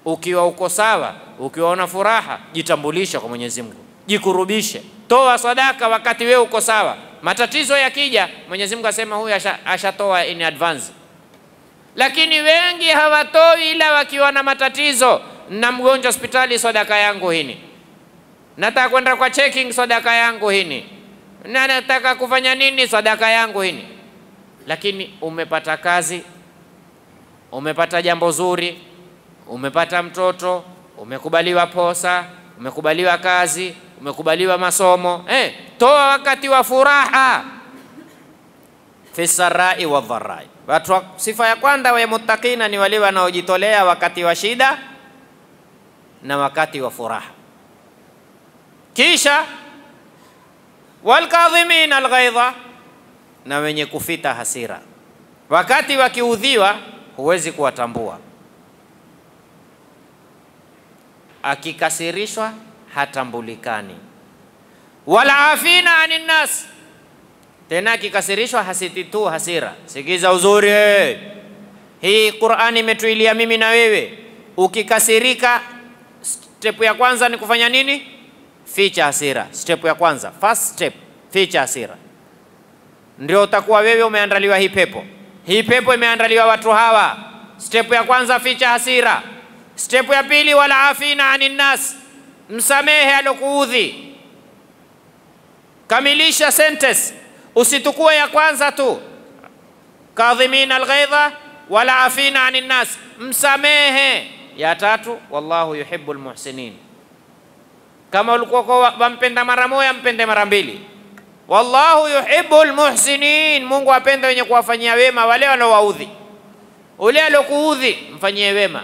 Speaker 1: Ukiwa uko sawa, ukiwa una furaha, jitambulisha kwa Mwenyezi Mungu, jikurubishe, toa sadaka wakati wewe uko sawa. Matatizo yakija, Mwenyezi Mungu asema huyu ashatoa asha in advance. Lakini wengi hawatoi ila wakiwa na matatizo. Na mgonjwa hospitali, sadaka yangu hini, nataka kwenda kwa checking, sadaka yangu hini na nataka kufanya nini sadaka yangu hini? Lakini umepata kazi, umepata jambo zuri, umepata mtoto, umekubaliwa posa, umekubaliwa kazi, umekubaliwa masomo eh, toa wakati wa furaha fi wa dharai. Watu sifa ya kwanza wa mutakina ni wale wanaojitolea wakati wa shida na wakati wa furaha. Kisha walkadhimin alghaidha, na wenye kufita hasira. Wakati wakiudhiwa huwezi kuwatambua. Akikasirishwa hatambulikani. Walafina ani anin tena akikasirishwa hasititu hasira. Sikiza uzuri eh. hii Qur'ani imetuilia mimi na wewe. Ukikasirika, stepu ya kwanza ni kufanya nini? ficha hasira. Step ya kwanza, first step, ficha hasira. Ndio utakuwa wewe umeandaliwa hii pepo. Hii pepo imeandaliwa watu hawa. Step ya kwanza, ficha hasira. Step ya pili, wala afina anin nas, msamehe alokuudhi. Kamilisha sentence, usitukue ya kwanza tu. Kadhimina alghaidha wala afina anin msamehe. Ya tatu, wallahu yuhibbu almuhsinin. Kama ulikuwa wampenda mara moja, mpende mara mbili. Wallahu yuhibbul muhsinin, Mungu apenda wenye kuwafanyia wema wale wanaowaudhi. Ule alokuudhi mfanyie wema,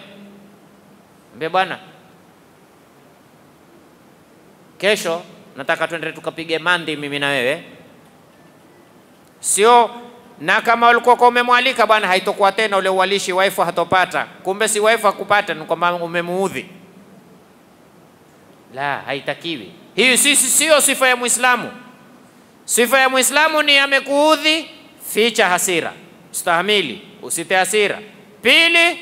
Speaker 1: mbe bwana, kesho nataka twende tukapige mandi mimi na wewe, sio na kama ulikuwa umemwalika bwana, haitokuwa tena ule uwalishi, waifu hatopata. Kumbe si waifu akupata ni kwamba umemuudhi. La, haitakiwi. Hii sisi siyo sifa ya Muislamu. Sifa ya Muislamu ni amekuudhi, ficha hasira, ustahamili, usite hasira. Pili,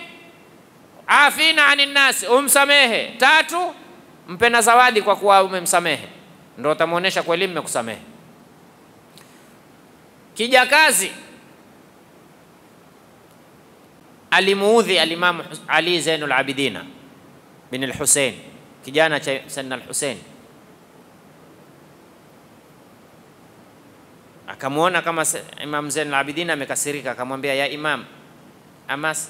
Speaker 1: afina anin nas, umsamehe. Tatu, mpe na zawadi kwa kuwa umemsamehe, ndio utamwonyesha kweli mmekusamehe. Kijakazi alimuudhi alimamu Ali Zainul Abidina bin al-Hussein kijana cha Msanna al-Hussein akamwona kama Imam Zain al-Abidin amekasirika, akamwambia ya Imam, amas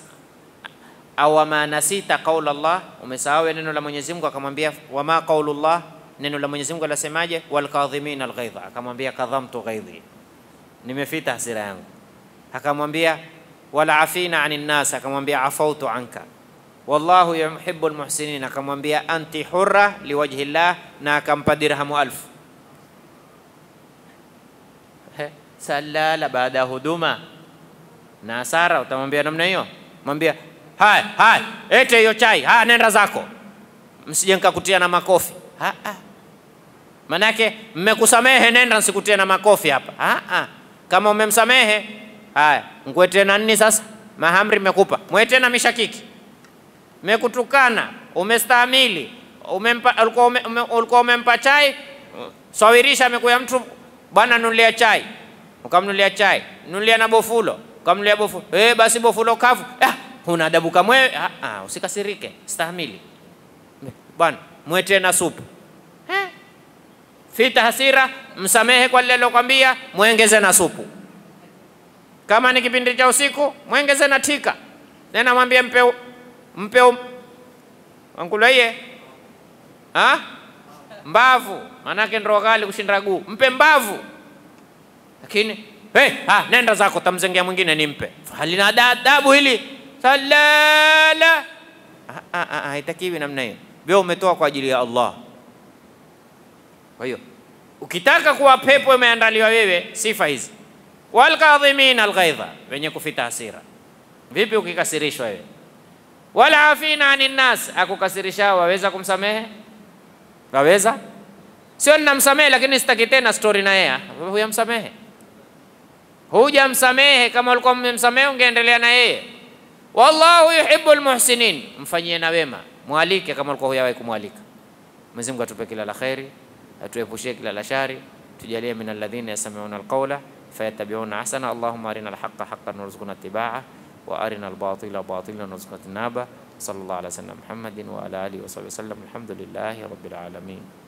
Speaker 1: awama nasita qaula Allah, umesahau neno la Mwenyezi Mungu? Akamwambia wama qaulullah, neno la Mwenyezi Mungu alasemaje? Walkadhimina alghaidha, akamwambia kadhamtu ghaidhi, nimefita hasira yangu. Akamwambia wala afina anin nas, akamwambia afautu anka wallahu yamhibu lmuhsinin, akamwambia anti hurra liwajhi llah, na akampa dirhamu alfu. Salala baada ya huduma na asara, utamwambia namna hiyo? Mwambia haya haya, ete hiyo chai, haya nenda zako, msije nikakutia na makofi. Ha, ha. Manake mmekusamehe, nenda nsikutie na makofi hapa. Kama umemsamehe haya, nkuete na nini sasa? Mahamri mekupa, mwete na mishakiki mekutukana, umestahimili, umempa, ulikuwa ume, ume, umempa chai, sawirisha, amekuya mtu bwana, nulia chai, ukamnulia chai, nulia na bofulo, ukamnulia bofulo, eh, basi bofulo kavu. Ah, una adabu kama wewe, Ah, ah, usikasirike, stahimili bwana, mwete na supu eh. Fita hasira, msamehe kwa lile alilokwambia, mwengeze na supu. Kama ni kipindi cha usiku, mwengeze na tika, nena mwambie mpe mpe um. ankulaie ha? mbavu manake ndo ghali kushinda guu mpe mbavu lakini hey, ha, nenda zako tamzengea mwingine nimpe halina adabu hili salala ah, ah, ah, haitakiwi namna hiyo vyo umetoa kwa ajili ya allah kwa hiyo ukitaka kuwa pepo imeandaliwa wewe sifa hizi walkadhimina alghaidha wenye kufita hasira vipi ukikasirishwa wewe wala afina anin nas, akukasirisha waweza kumsamehe? Waweza? Sio ninamsamehe lakini sitaki tena story na yeye, huyamsamehe? Hujamsamehe. Kama ulikuwa mmemsamehe ungeendelea na yeye. Wallahu yuhibbu lmuhsinin, mfanyie na wema, mwalike kama ulikuwa huyawahi kumwalika. Mwenyezi Mungu atupe kila la kheri, atuepushie kila la shari, tujalie min alladhina yastamiuna alqawla fayatabiuna ahsana. Allahumma arina alhaqa haqqan warzuqna ittiba'ah وأرنا الباطل باطلا وارزقنا اجتنابه صلى الله على سيدنا محمد وعلى آله وصحبه وسلم الحمد لله رب العالمين